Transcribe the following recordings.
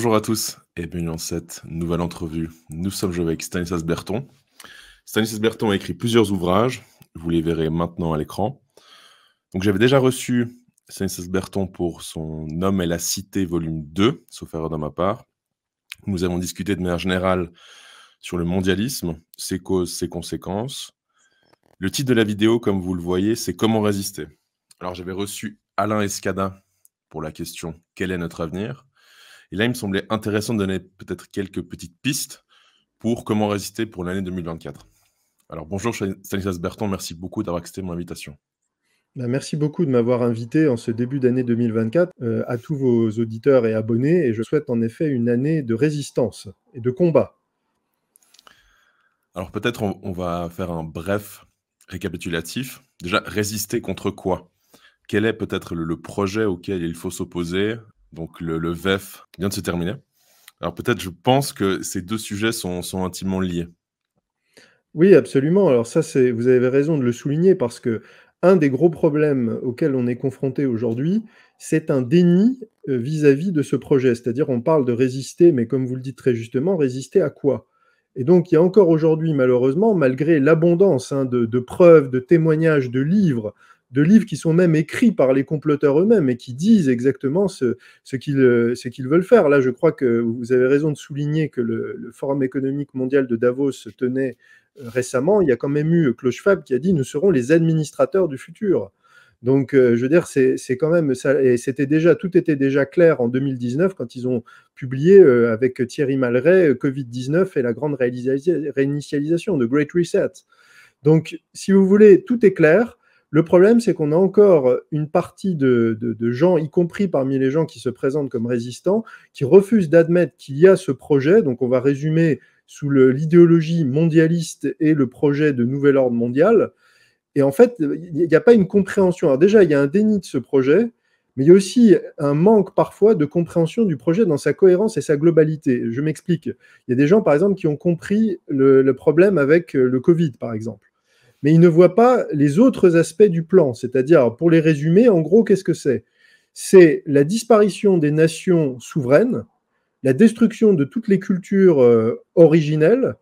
Bonjour à tous et bienvenue dans cette nouvelle entrevue. Nous sommes avec Stanislas Berton. Stanislas Berton a écrit plusieurs ouvrages, vous les verrez maintenant à l'écran. Donc j'avais déjà reçu Stanislas Berton pour son Homme et la Cité, volume 2, sauf erreur de ma part. Nous avons discuté de manière générale sur le mondialisme, ses causes, ses conséquences. Le titre de la vidéo, comme vous le voyez, c'est Comment résister Alors j'avais reçu Alain Escada pour la question Quel est notre avenir et là, il me semblait intéressant de donner peut-être quelques petites pistes pour comment résister pour l'année 2024. Alors bonjour Stanislas Berton, merci beaucoup d'avoir accepté mon invitation. Bah, merci beaucoup de m'avoir invité en ce début d'année 2024 euh, à tous vos auditeurs et abonnés et je souhaite en effet une année de résistance et de combat. Alors peut-être on, va faire un bref récapitulatif. Déjà, résister contre quoi Quel est peut-être le projet auquel il faut s'opposer donc le, VEF vient de se terminer. Alors peut-être, je pense que ces deux sujets sont, intimement liés. Oui, absolument. Alors ça, c'est, vous avez raison de le souligner parce que un des gros problèmes auxquels on est confronté aujourd'hui, c'est un déni euh, vis-à-vis de ce projet. C'est-à-dire, on parle de résister, mais comme vous le dites très justement, résister à quoi Et donc, il y a encore aujourd'hui, malheureusement, malgré l'abondance hein, de, preuves, de témoignages, de livres de livres qui sont même écrits par les comploteurs eux-mêmes et qui disent exactement ce, ce qu'ils euh, veulent faire. Là, je crois que vous avez raison de souligner que le, Forum économique mondial de Davos se tenait euh, récemment. Il y a quand même eu euh, Klaus Schwab qui a dit Nous serons les administrateurs du futur. Donc, je veux dire, c'est quand même ça. Et c'était déjà, tout était déjà clair en 2019 quand ils ont publié avec Thierry Malray Covid-19 et la grande réinitialisation, de Great Reset. Donc, si vous voulez, tout est clair. Le problème, c'est qu'on a encore une partie de, gens, y compris parmi les gens qui se présentent comme résistants, qui refusent d'admettre qu'il y a ce projet. Donc, on va résumer sous l'idéologie mondialiste et le projet de nouvel ordre mondial. Et en fait, il n'y a pas une compréhension. Alors déjà, il y a un déni de ce projet, mais il y a aussi un manque parfois de compréhension du projet dans sa cohérence et sa globalité. Je m'explique. Il y a des gens, par exemple, qui ont compris le, le problème avec le Covid, par exemple mais il ne voit pas les autres aspects du plan. C'est-à-dire, pour les résumer, en gros, qu'est-ce que c'est C'est la disparition des nations souveraines, la destruction de toutes les cultures euh, originelles,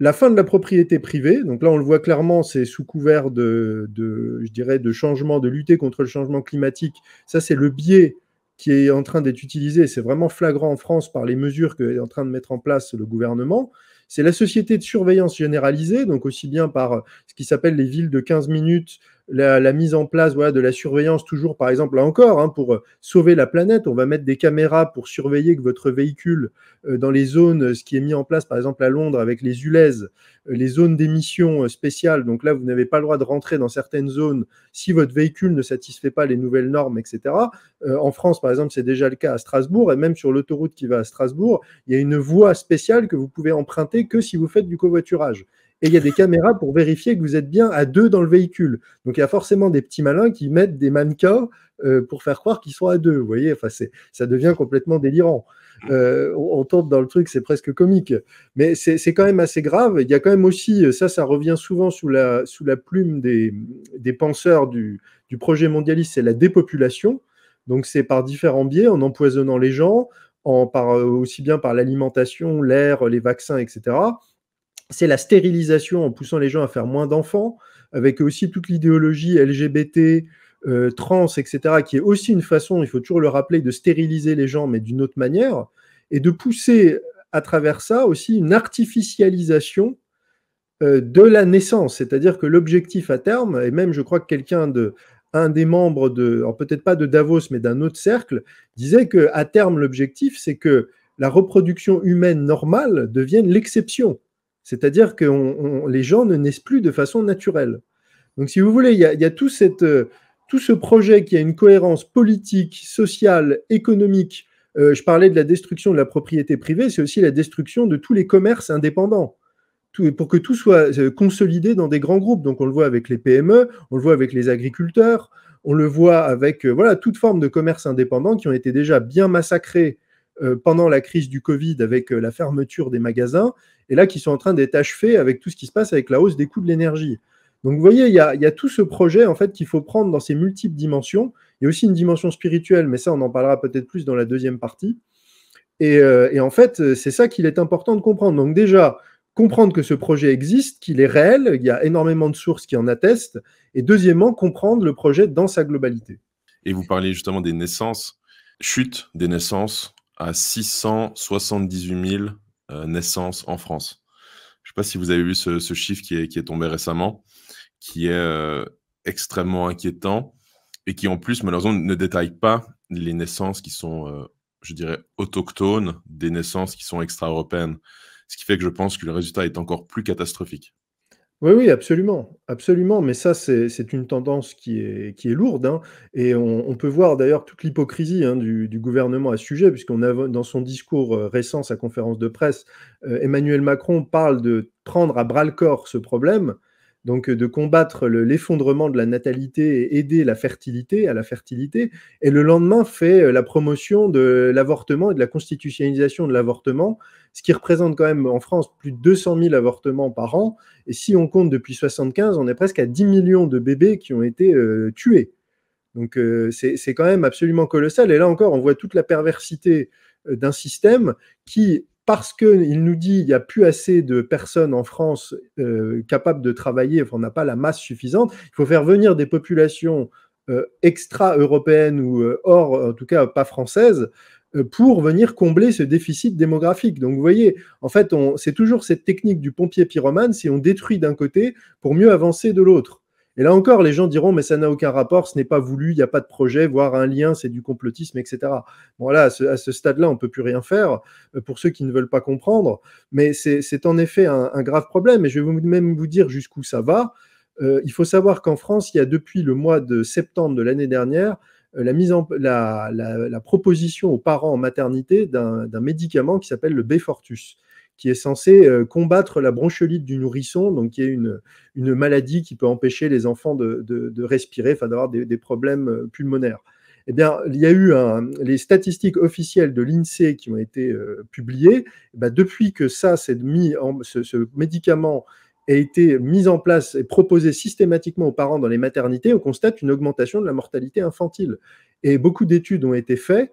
la fin de la propriété privée. Donc là, on le voit clairement, c'est sous couvert de, de, je dirais, de changement, de lutter contre le changement climatique. Ça, c'est le biais qui est en train d'être utilisé. C'est vraiment flagrant en France par les mesures que est en train de mettre en place le gouvernement. C'est la société de surveillance généralisée, donc aussi bien par euh, ce qui s'appelle les villes de 15 minutes la, mise en place de la surveillance, toujours par exemple, là encore, hein, pour euh, sauver la planète, on va mettre des caméras pour surveiller que votre véhicule euh, dans les zones, euh, ce qui est mis en place par exemple à Londres avec les ULEZ, les zones d'émission spéciales, donc là vous n'avez pas le droit de rentrer dans certaines zones si votre véhicule ne satisfait pas les nouvelles normes, etc. en France par exemple c'est déjà le cas à Strasbourg, et même sur l'autoroute qui va à Strasbourg, il y a une voie spéciale que vous pouvez emprunter que si vous faites du covoiturage et il y a des caméras pour vérifier que vous êtes bien à deux dans le véhicule. Donc il y a forcément des petits malins qui mettent des mannequins euh, pour faire croire qu'ils sont à deux. Vous voyez, enfin, ça devient complètement délirant. Mm. Euh, on, dans le truc, c'est presque comique. Mais c'est quand même assez grave. Il y a quand même aussi, euh, ça, ça revient souvent sous la, sous la plume des, penseurs du, projet mondialiste, c'est la dépopulation. Donc c'est par différents biais, en empoisonnant les gens, en, par, aussi bien par l'alimentation, l'air, les vaccins, etc c'est la stérilisation en poussant les gens à faire moins d'enfants, avec aussi toute l'idéologie LGBT, euh, trans, etc., qui est aussi une façon, il faut toujours le rappeler, de stériliser les gens, mais d'une autre manière, et de pousser à travers ça aussi une artificialisation euh, de la naissance. C'est-à-dire que l'objectif à terme, et même je crois que quelqu'un de un des membres de, peut-être pas de Davos, mais d'un autre cercle, disait que à terme l'objectif, c'est que la reproduction humaine normale devienne l'exception c'est-à-dire que les gens ne naissent plus de façon naturelle. Donc, si vous voulez, il y a, euh, tout, ce projet qui a une cohérence politique, sociale, économique. Euh, je parlais de la destruction de la propriété privée, c'est aussi la destruction de tous les commerces indépendants. pour que tout soit euh, consolidé dans des grands groupes. Donc, on le voit avec les PME, on le voit avec les agriculteurs, on le voit avec voilà, toute forme de commerces indépendants qui ont été déjà bien massacrés pendant la crise du Covid avec la fermeture des magasins et là qui sont en train d'être achevés avec tout ce qui se passe avec la hausse des coûts de l'énergie. Donc vous voyez, il y, a, tout ce projet en fait qu'il faut prendre dans ses multiples dimensions. Il y a aussi une dimension spirituelle, mais ça on en parlera peut-être plus dans la deuxième partie. Euh, et, en fait, c'est ça qu'il est important de comprendre. Donc déjà, comprendre que ce projet existe, qu'il est réel, il y a énormément de sources qui en attestent. Et deuxièmement, comprendre le projet dans sa globalité. Et vous parlez justement des naissances, chute des naissances à 678 000 euh, naissances en France. Je ne sais pas si vous avez vu ce, chiffre qui est, tombé récemment, qui est euh, extrêmement inquiétant et qui en plus malheureusement ne détaille pas les naissances qui sont, euh, je dirais, autochtones des naissances qui sont extra-européennes. Ce qui fait que je pense que le résultat est encore plus catastrophique. Oui, oui, absolument, absolument. Mais ça, c'est une tendance qui est, lourde. Hein, et on, peut voir d'ailleurs toute l'hypocrisie hein, du, gouvernement à ce sujet, puisqu'on a dans son discours euh, récent, sa conférence de presse, euh, Emmanuel Macron parle de prendre à bras le corps ce problème, donc euh, de combattre l'effondrement de la natalité et aider la fertilité à la fertilité, et le lendemain fait euh, la promotion de l'avortement et de la constitutionnalisation de l'avortement, ce qui représente quand même en France plus de 200 000 avortements par an, et si on compte depuis 1975, on est presque à 10 millions de bébés qui ont été euh, tués. Donc c'est quand même absolument colossal, et là encore on voit toute la perversité d'un système qui parce qu'il nous dit qu'il n'y a plus assez de personnes en France euh, capables de travailler, on n'a pas la masse suffisante, il faut faire venir des populations euh, extra-européennes ou euh, hors, en tout cas pas françaises, pour venir combler ce déficit démographique. Donc vous voyez, en fait, c'est toujours cette technique du pompier pyromane, si on détruit d'un côté pour mieux avancer de l'autre. Et là encore, les gens diront, mais ça n'a aucun rapport, ce n'est pas voulu, il n'y a pas de projet, voire un lien, c'est du complotisme, etc. Voilà, à ce, stade-là, on ne peut plus rien faire euh, pour ceux qui ne veulent pas comprendre. Mais c'est en effet un, grave problème. Et je vais même vous dire jusqu'où ça va. Euh, il faut savoir qu'en France, il y a depuis le mois de septembre de l'année dernière, euh, la, mise la, proposition aux parents en maternité d'un médicament qui s'appelle le B-Fortus » qui est censé euh, combattre la bronchiolite du nourrisson, donc qui est une, maladie qui peut empêcher les enfants de, respirer, enfin d'avoir des, des, problèmes euh, pulmonaires. Eh bien, il y a eu les statistiques officielles de l'INSEE qui ont été euh, publiées. Eh depuis que ça, mis ce, médicament a été mis en place et proposé systématiquement aux parents dans les maternités, on constate une augmentation de la mortalité infantile. Et beaucoup d'études ont été faites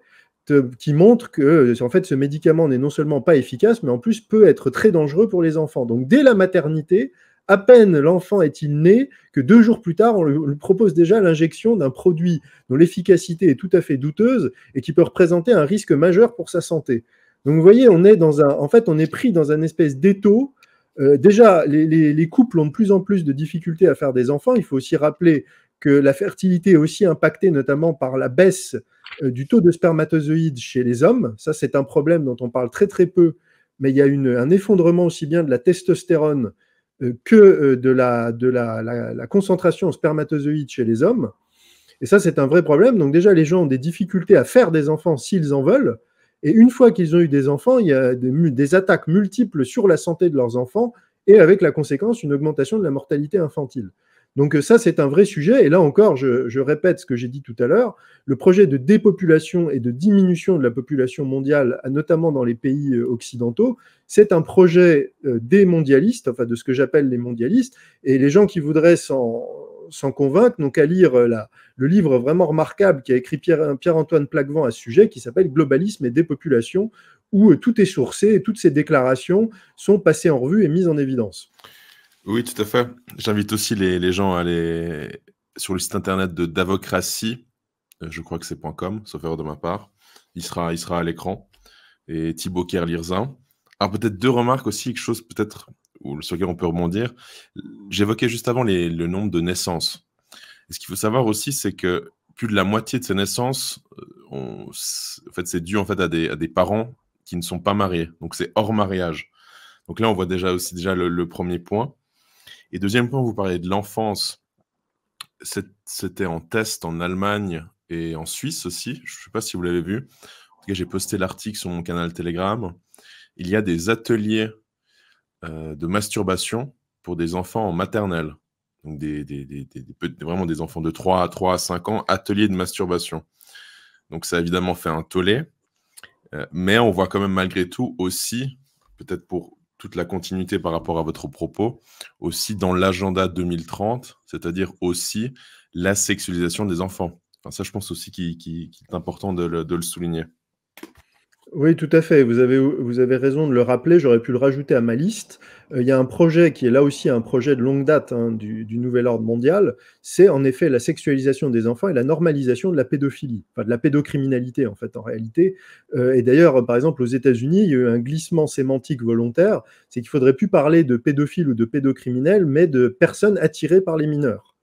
qui montre que euh, en fait ce médicament n'est non seulement pas efficace, mais en plus peut être très dangereux pour les enfants. Donc dès la maternité, à peine l'enfant est-il né que deux jours plus tard, on lui propose déjà l'injection d'un produit dont l'efficacité est tout à fait douteuse et qui peut représenter un risque majeur pour sa santé. Donc vous voyez, on est dans un, en fait, on est pris dans un espèce d'étau. Euh, déjà, les, couples ont de plus en plus de difficultés à faire des enfants. Il faut aussi rappeler que la fertilité est aussi impactée notamment par la baisse euh, du taux de spermatozoïdes chez les hommes. Ça, c'est un problème dont on parle très très peu, mais il y a un effondrement aussi bien de la testostérone euh, que euh, de, la, concentration en spermatozoïdes chez les hommes. Et ça, c'est un vrai problème. Donc déjà, les gens ont des difficultés à faire des enfants s'ils en veulent. Et une fois qu'ils ont eu des enfants, il y a des, attaques multiples sur la santé de leurs enfants et avec la conséquence une augmentation de la mortalité infantile. Donc euh, ça, c'est un vrai sujet. Et là encore, je, répète ce que j'ai dit tout à l'heure, le projet de dépopulation et de diminution de la population mondiale, notamment dans les pays euh, occidentaux, c'est un projet euh, démondialiste, enfin de ce que j'appelle les mondialistes. Et les gens qui voudraient s'en convaincre, n'ont qu'à lire le livre vraiment remarquable qui a écrit Pierre-Antoine Plaquevent à ce sujet, qui s'appelle Globalisme et dépopulation, où tout est sourcé et toutes ces déclarations sont passées en revue et mises en évidence. Oui, tout à fait. J'invite aussi les, gens à aller sur le site internet de Davocratie, euh, je crois que c'est .com, sauf erreur de ma part. Il sera, il sera à l'écran. Et Thibaut Kerlirzin. Alors peut-être deux remarques aussi, quelque chose peut-être sur lequel on peut rebondir. J'évoquais juste avant le nombre de naissances. ce qu'il faut savoir aussi, c'est que plus de la moitié de ces naissances, euh, on, en fait, c'est dû en fait à des, parents qui ne sont pas mariés. Donc c'est hors mariage. Donc là, on voit déjà aussi déjà le premier point. Et deuxième point, vous parlez de l'enfance. C'était en test en Allemagne et en Suisse aussi. Je ne sais pas si vous l'avez vu. En tout cas, j'ai posté l'article sur mon canal Telegram. Il y a des ateliers euh, de masturbation pour des enfants en maternelle. Donc des, vraiment des enfants de 3 à 3 à 5 ans, ateliers de masturbation. Donc ça a évidemment fait un tollé. Euh, mais on voit quand même malgré tout aussi, peut-être pour toute la continuité par rapport à votre propos, aussi dans l'agenda 2030, c'est-à-dire aussi la sexualisation des enfants. Enfin, ça, je pense aussi qu'il est important de le souligner. Oui, tout à fait. Vous avez, raison de le rappeler. J'aurais pu le rajouter à ma liste. Euh, il y a un projet qui est là aussi un projet de longue date hein, du, Nouvel Ordre mondial. C'est en effet la sexualisation des enfants et la normalisation de la pédophilie, enfin de la pédocriminalité en fait en réalité. Euh, et d'ailleurs, par exemple, aux États-Unis, il y a eu un glissement sémantique volontaire. C'est qu'il faudrait plus parler de pédophile ou de pédocriminel, mais de personnes attirées par les mineurs.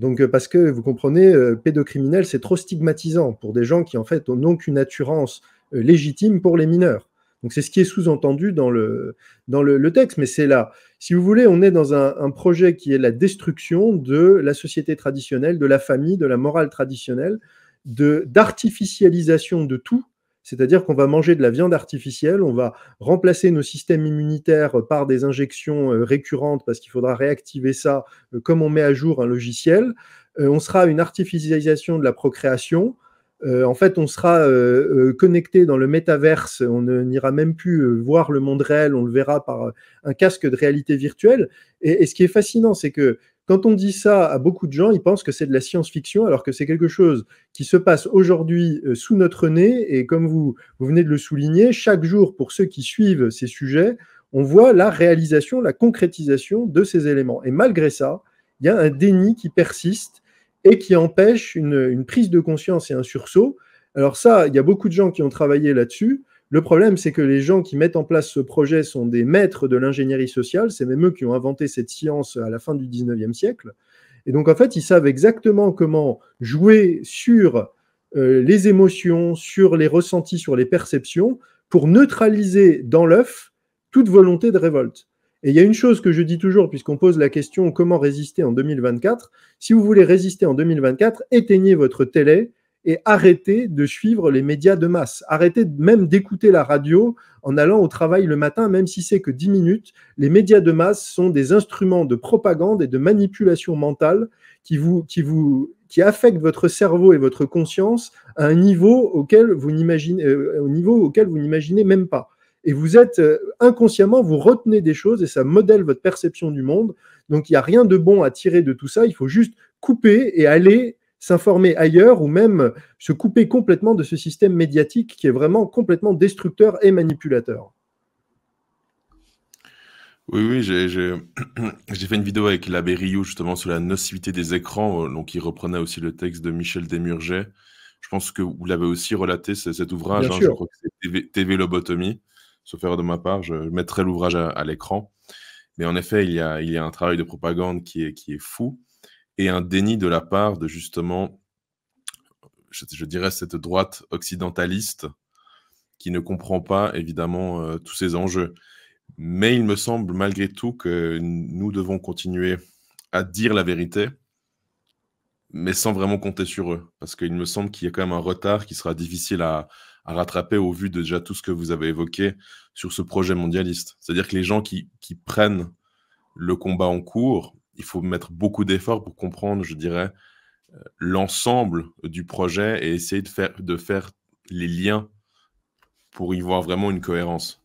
Donc, euh, parce que vous comprenez, pédocriminel, c'est trop stigmatisant pour des gens qui, en fait, n'ont qu'une assurance... Euh, légitime pour les mineurs. Donc c'est ce qui est sous-entendu dans le, dans le, texte, mais c'est là. Si vous voulez, on est dans un, projet qui est la destruction de la société traditionnelle, de la famille, de la morale traditionnelle, d'artificialisation de, de tout, c'est-à-dire qu'on va manger de la viande artificielle, on va remplacer nos systèmes immunitaires par des injections euh, récurrentes parce qu'il faudra réactiver ça euh, comme on met à jour un logiciel. On sera à une artificialisation de la procréation. Euh, en fait, on sera euh, euh, connecté dans le métaverse, on n'ira même plus voir le monde réel, on le verra par un casque de réalité virtuelle. Et, et ce qui est fascinant, c'est que quand on dit ça à beaucoup de gens, ils pensent que c'est de la science-fiction, alors que c'est quelque chose qui se passe aujourd'hui sous notre nez. Et comme vous, vous venez de le souligner, chaque jour, pour ceux qui suivent ces sujets, on voit la réalisation, la concrétisation de ces éléments. Et malgré ça, il y a un déni qui persiste et qui empêche une, prise de conscience et un sursaut. Alors ça, il y a beaucoup de gens qui ont travaillé là-dessus. Le problème, c'est que les gens qui mettent en place ce projet sont des maîtres de l'ingénierie sociale, c'est même eux qui ont inventé cette science à la fin du 19e siècle. Et donc, en fait, ils savent exactement comment jouer sur euh, les émotions, sur les ressentis, sur les perceptions, pour neutraliser dans l'œuf toute volonté de révolte. Et il y a une chose que je dis toujours, puisqu'on pose la question comment résister en 2024. Si vous voulez résister en 2024, éteignez votre télé et arrêtez de suivre les médias de masse. Arrêtez même d'écouter la radio en allant au travail le matin, même si c'est que 10 minutes. Les médias de masse sont des instruments de propagande et de manipulation mentale qui vous, qui vous, qui affectent votre cerveau et votre conscience à un niveau auquel vous n'imaginez, euh, niveau auquel vous n'imaginez même pas et vous êtes euh, inconsciemment, vous retenez des choses et ça modèle votre perception du monde. Donc il n'y a rien de bon à tirer de tout ça, il faut juste couper et aller s'informer ailleurs ou même se couper complètement de ce système médiatique qui est vraiment complètement destructeur et manipulateur. Oui, oui, j'ai fait une vidéo avec l'abbé Rioux justement sur la nocivité des écrans, euh, donc il reprenait aussi le texte de Michel Desmurget. Je pense que vous l'avez aussi relaté, cet ouvrage, hein, TV, TV, Lobotomie sauf erreur de ma part, je mettrai l'ouvrage à, l'écran. Mais en effet, il y, a, un travail de propagande qui est, fou et un déni de la part de justement, je, dirais, cette droite occidentaliste qui ne comprend pas évidemment euh, tous ces enjeux. Mais il me semble malgré tout que nous devons continuer à dire la vérité, mais sans vraiment compter sur eux, parce qu'il me semble qu'il y a quand même un retard qui sera difficile à, à rattraper au vu de déjà tout ce que vous avez évoqué sur ce projet mondialiste. C'est-à-dire que les gens qui, qui, prennent le combat en cours, il faut mettre beaucoup d'efforts pour comprendre, je dirais, euh, l'ensemble du projet et essayer de faire, de faire les liens pour y voir vraiment une cohérence.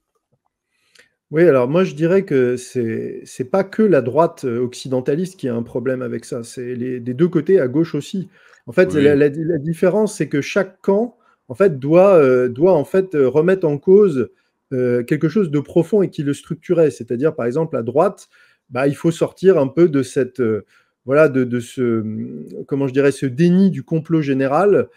Oui, alors moi je dirais que c'est n'est pas que la droite euh, occidentaliste qui a un problème avec ça, c'est des deux côtés à gauche aussi. En fait, la, la, différence, c'est que chaque camp en fait, doit, euh, doit en fait euh, remettre en cause euh, quelque chose de profond et qui le structurait. C'est-à-dire, par exemple, à droite, bah, il faut sortir un peu de cette, voilà, de, ce, comment je dirais, ce déni du complot général,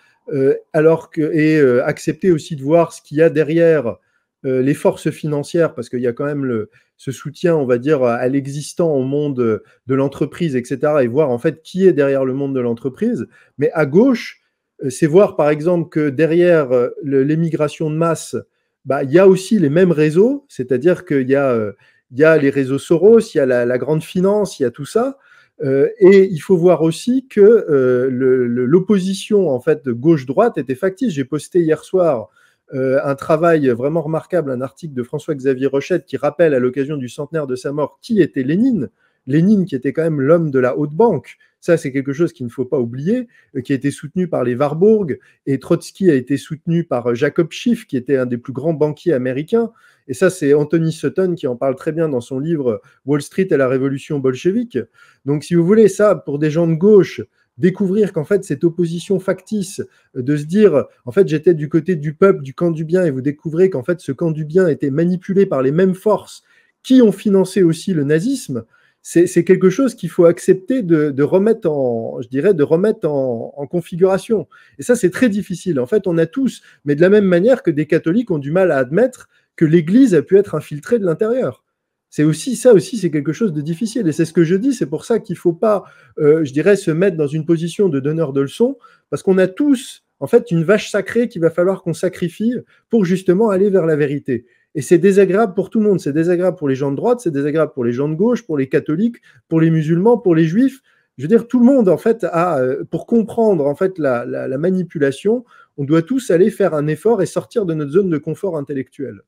alors que et accepter aussi de voir ce qu'il y a derrière les forces financières, parce qu'il y a quand même ce soutien, on va dire, à l'existant au monde de l'entreprise, etc., et voir en fait qui est derrière le monde de l'entreprise. Mais à gauche, euh, c'est voir par exemple que derrière euh, l'émigration de masse, bah, il y a aussi les mêmes réseaux, c'est-à-dire qu'il y, a euh, les réseaux Soros, il y a la, grande finance, il y a tout ça. et il faut voir aussi que l'opposition en fait de gauche-droite était factice. J'ai posté hier soir un travail vraiment remarquable, un article de François-Xavier Rochette qui rappelle à l'occasion du centenaire de sa mort qui était Lénine. Lénine qui était quand même l'homme de la haute banque, ça, c'est quelque chose qu'il ne faut pas oublier, euh, qui a été soutenu par les Warburg, et Trotsky a été soutenu par euh, Jacob Schiff, qui était un des plus grands banquiers américains. Et ça, c'est Anthony Sutton qui en parle très bien dans son livre euh, Wall Street et la révolution bolchevique. Donc, si vous voulez, ça, pour des gens de gauche, découvrir qu'en fait cette opposition factice de se dire en fait j'étais du côté du peuple du camp du bien et vous découvrez qu'en fait ce camp du bien était manipulé par les mêmes forces qui ont financé aussi le nazisme c'est quelque chose qu'il faut accepter de, remettre en, je dirais, de remettre en, configuration. Et ça, c'est très difficile. En fait, on a tous, mais de la même manière que des catholiques ont du mal à admettre que l'Église a pu être infiltrée de l'intérieur. C'est aussi ça aussi, c'est quelque chose de difficile. Et c'est ce que je dis, c'est pour ça qu'il ne faut pas, euh, je dirais, se mettre dans une position de donneur de leçons, parce qu'on a tous, en fait, une vache sacrée qu'il va falloir qu'on sacrifie pour justement aller vers la vérité. Et c'est désagréable pour tout le monde. C'est désagréable pour les gens de droite, c'est désagréable pour les gens de gauche, pour les catholiques, pour les musulmans, pour les juifs. Je veux dire, tout le monde, en fait, a, euh, pour comprendre en fait la, la, manipulation, on doit tous aller faire un effort et sortir de notre zone de confort intellectuel.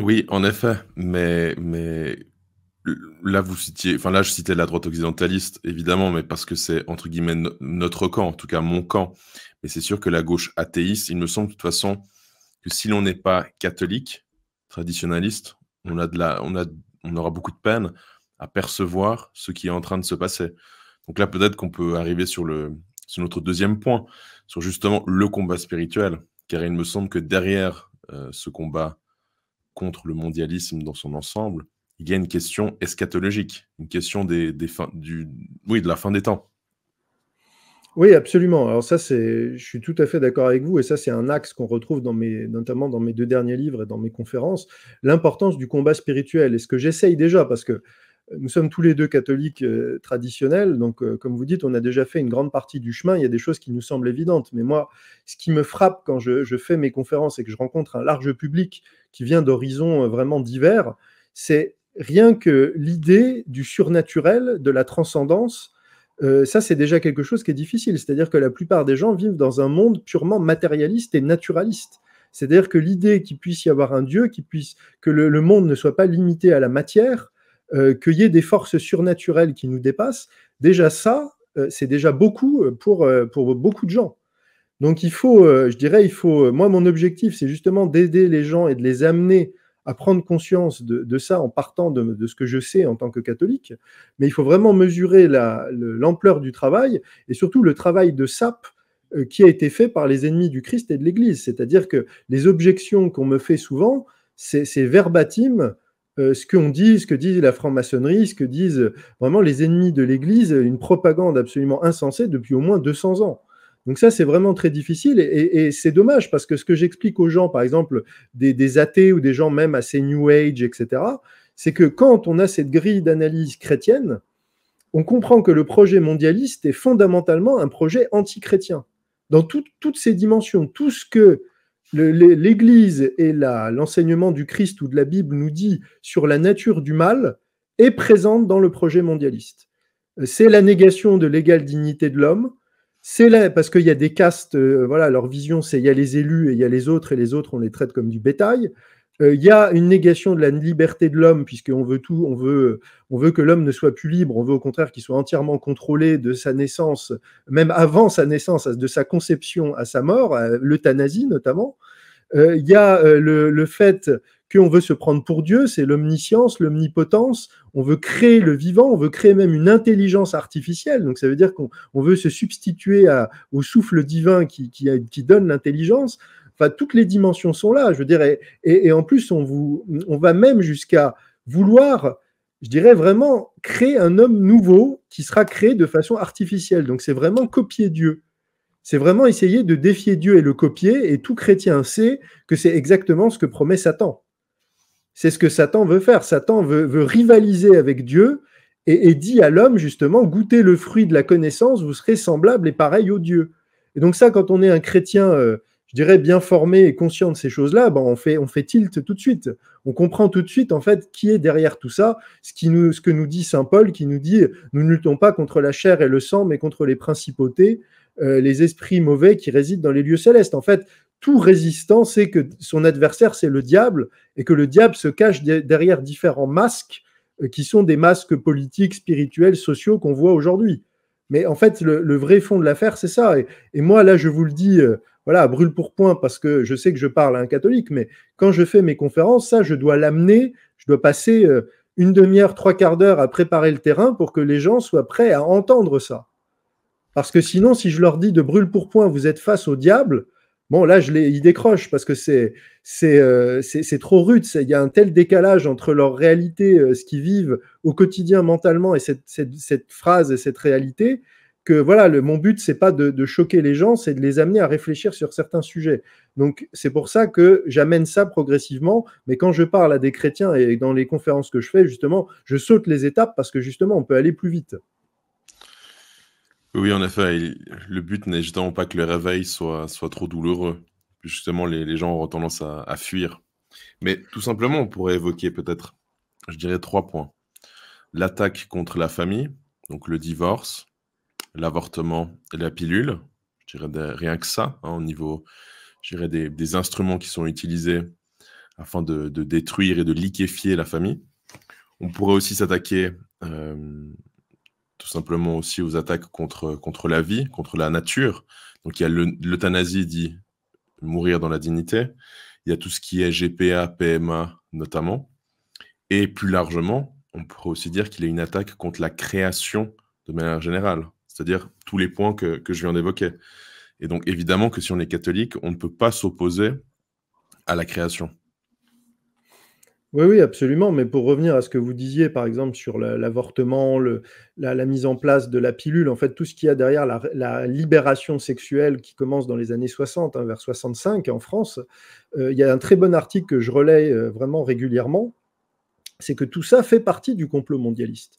Oui, en effet, mais, mais là vous citiez, enfin là je citais la droite occidentaliste évidemment, mais parce que c'est entre guillemets notre camp, en tout cas mon camp. Mais c'est sûr que la gauche athéiste, il me semble de toute façon, que si l'on n'est pas catholique, traditionnaliste, on, a de la, on, a, on aura beaucoup de peine à percevoir ce qui est en train de se passer. Donc là, peut-être qu'on peut arriver sur, le, sur notre deuxième point, sur justement le combat spirituel, car il me semble que derrière euh, ce combat contre le mondialisme dans son ensemble, il y a une question eschatologique, une question des, des du, oui, de la fin des temps. Oui, absolument. Alors ça, c'est, je suis tout à fait d'accord avec vous, et ça, c'est un axe qu'on retrouve dans mes, notamment dans mes deux derniers livres et dans mes conférences, l'importance du combat spirituel. Et ce que j'essaye déjà, parce que euh, nous sommes tous les deux catholiques euh, traditionnels, donc euh, comme vous dites, on a déjà fait une grande partie du chemin, il y a des choses qui nous semblent évidentes, mais moi, ce qui me frappe quand je, fais mes conférences et que je rencontre un large public qui vient d'horizons vraiment divers, c'est rien que l'idée du surnaturel, de la transcendance, euh, ça c'est déjà quelque chose qui est difficile. C'est-à-dire que la plupart des gens vivent dans un monde purement matérialiste et naturaliste. C'est-à-dire que l'idée qu'il puisse y avoir un Dieu, puisse, que le, monde ne soit pas limité à la matière, euh, qu'il y ait des forces surnaturelles qui nous dépassent, déjà ça, euh, c'est déjà beaucoup pour, pour beaucoup de gens. Donc il faut, je dirais, il faut. Moi, mon objectif, c'est justement d'aider les gens et de les amener à prendre conscience de, ça en partant de, ce que je sais en tant que catholique, mais il faut vraiment mesurer l'ampleur du travail et surtout le travail de SAP euh, qui a été fait par les ennemis du Christ et de l'Église. C'est-à-dire que les objections qu'on me fait souvent, c'est verbatim euh, ce qu'on dit, ce que disent la franc-maçonnerie, ce que disent vraiment les ennemis de l'Église, une propagande absolument insensée depuis au moins 200 ans. Donc ça, c'est vraiment très difficile et, c'est dommage parce que ce que j'explique aux gens, par exemple, des, athées ou des gens même assez New Age, etc., c'est que quand on a cette grille d'analyse chrétienne, on comprend que le projet mondialiste est fondamentalement un projet antichrétien dans toutes ses dimensions, tout ce que l'Église et l'enseignement du Christ ou de la Bible nous dit sur la nature du mal est présente dans le projet mondialiste. C'est la négation de l'égale dignité de l'homme, c'est là, parce qu'il y a des castes, euh, voilà, leur vision, c'est il y a les élus et il y a les autres, et les autres, on les traite comme du bétail. Euh, il y a une négation de la liberté de l'homme, puisqu'on veut tout, on veut, on veut que l'homme ne soit plus libre, on veut au contraire qu'il soit entièrement contrôlé de sa naissance, même avant sa naissance, de sa conception à sa mort, l'euthanasie notamment. Euh, il y a le, fait qu'on veut se prendre pour Dieu, c'est l'omniscience, l'omnipotence, on veut créer le vivant, on veut créer même une intelligence artificielle, donc ça veut dire qu'on veut se substituer au souffle divin qui, donne l'intelligence. Enfin, toutes les dimensions sont là, je dirais, et, en plus, on va même jusqu'à vouloir je dirais vraiment créer un homme nouveau qui sera créé de façon artificielle. Donc c'est vraiment copier Dieu. C'est vraiment essayer de défier Dieu et le copier, et tout chrétien sait que c'est exactement ce que promet Satan. C'est ce que Satan veut faire. Satan veut, rivaliser avec Dieu et, dit à l'homme, justement, goûtez le fruit de la connaissance, vous serez semblable et pareil au Dieu. Et donc ça, quand on est un chrétien, euh, je dirais, bien formé et conscient de ces choses-là, ben, on, fait, on fait tilt tout de suite. On comprend tout de suite, en fait, qui est derrière tout ça, ce, qui nous, ce que nous dit Saint Paul, qui nous dit, nous ne luttons pas contre la chair et le sang, mais contre les principautés, euh, les esprits mauvais qui résident dans les lieux célestes. En fait, tout résistant sait que son adversaire, c'est le diable, et que le diable se cache derrière différents masques, euh, qui sont des masques politiques, spirituels, sociaux qu'on voit aujourd'hui. Mais en fait, le, vrai fond de l'affaire, c'est ça. Et, moi, là, je vous le dis, euh, voilà, brûle pour point, parce que je sais que je parle à un catholique, mais quand je fais mes conférences, ça, je dois l'amener, je dois passer euh, une demi-heure, trois quarts d'heure à préparer le terrain pour que les gens soient prêts à entendre ça. Parce que sinon, si je leur dis de brûle pour point, vous êtes face au diable, Bon, là, je décrochent décroche parce que c'est euh, trop rude. Il y a un tel décalage entre leur réalité, euh, ce qu'ils vivent au quotidien mentalement et cette, phrase et cette réalité que voilà, mon but, c'est pas de, choquer les gens, c'est de les amener à réfléchir sur certains sujets. Donc, c'est pour ça que j'amène ça progressivement. Mais quand je parle à des chrétiens et dans les conférences que je fais, justement, je saute les étapes parce que justement, on peut aller plus vite. Oui, en effet, le but n'est justement pas que le réveil soit, soit trop douloureux. Justement, les, gens auront tendance à, fuir. Mais tout simplement, on pourrait évoquer peut-être, je dirais, trois points. L'attaque contre la famille, donc le divorce, l'avortement et la pilule. Je dirais rien que ça, hein, au niveau je des, instruments qui sont utilisés afin de, détruire et de liquéfier la famille. On pourrait aussi s'attaquer euh, tout simplement aussi aux attaques contre, contre la vie, contre la nature. Donc il y a l'euthanasie dit mourir dans la dignité, il y a tout ce qui est GPA, PMA notamment, et plus largement, on pourrait aussi dire qu'il est une attaque contre la création de manière générale, c'est-à-dire tous les points que, que je viens d'évoquer. Et donc évidemment que si on est catholique, on ne peut pas s'opposer à la création. Oui, oui, absolument. Mais pour revenir à ce que vous disiez, par exemple, sur l'avortement, la, mise en place de la pilule, en fait, tout ce qu'il y a derrière la, libération sexuelle qui commence dans les années 60, hein, vers 65 en France, euh, il y a un très bon article que je relaie euh, vraiment régulièrement, c'est que tout ça fait partie du complot mondialiste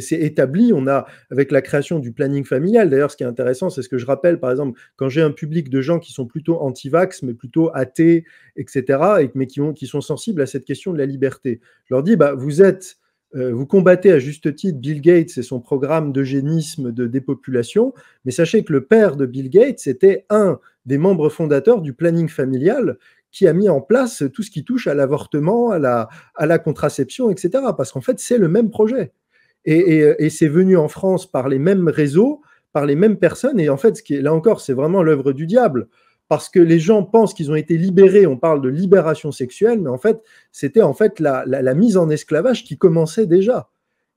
c'est établi. On a, avec la création du planning familial, d'ailleurs, ce qui est intéressant, c'est ce que je rappelle, par exemple, quand j'ai un public de gens qui sont plutôt anti-vax, mais plutôt athées, etc., et, mais qui, sont sensibles à cette question de la liberté, je leur dis, bah, vous êtes euh, vous combattez à juste titre Bill Gates et son programme d'eugénisme de dépopulation, mais sachez que le père de Bill Gates était un des membres fondateurs du planning familial qui a mis en place tout ce qui touche à l'avortement, à la contraception, etc. Parce qu'en fait, c'est le même projet. Et, c'est venu en France par les mêmes réseaux, par les mêmes personnes. Et en fait, ce qui est, là encore, c'est vraiment l'œuvre du diable. Parce que les gens pensent qu'ils ont été libérés, on parle de libération sexuelle, mais en fait, c'était en fait la, mise en esclavage qui commençait déjà,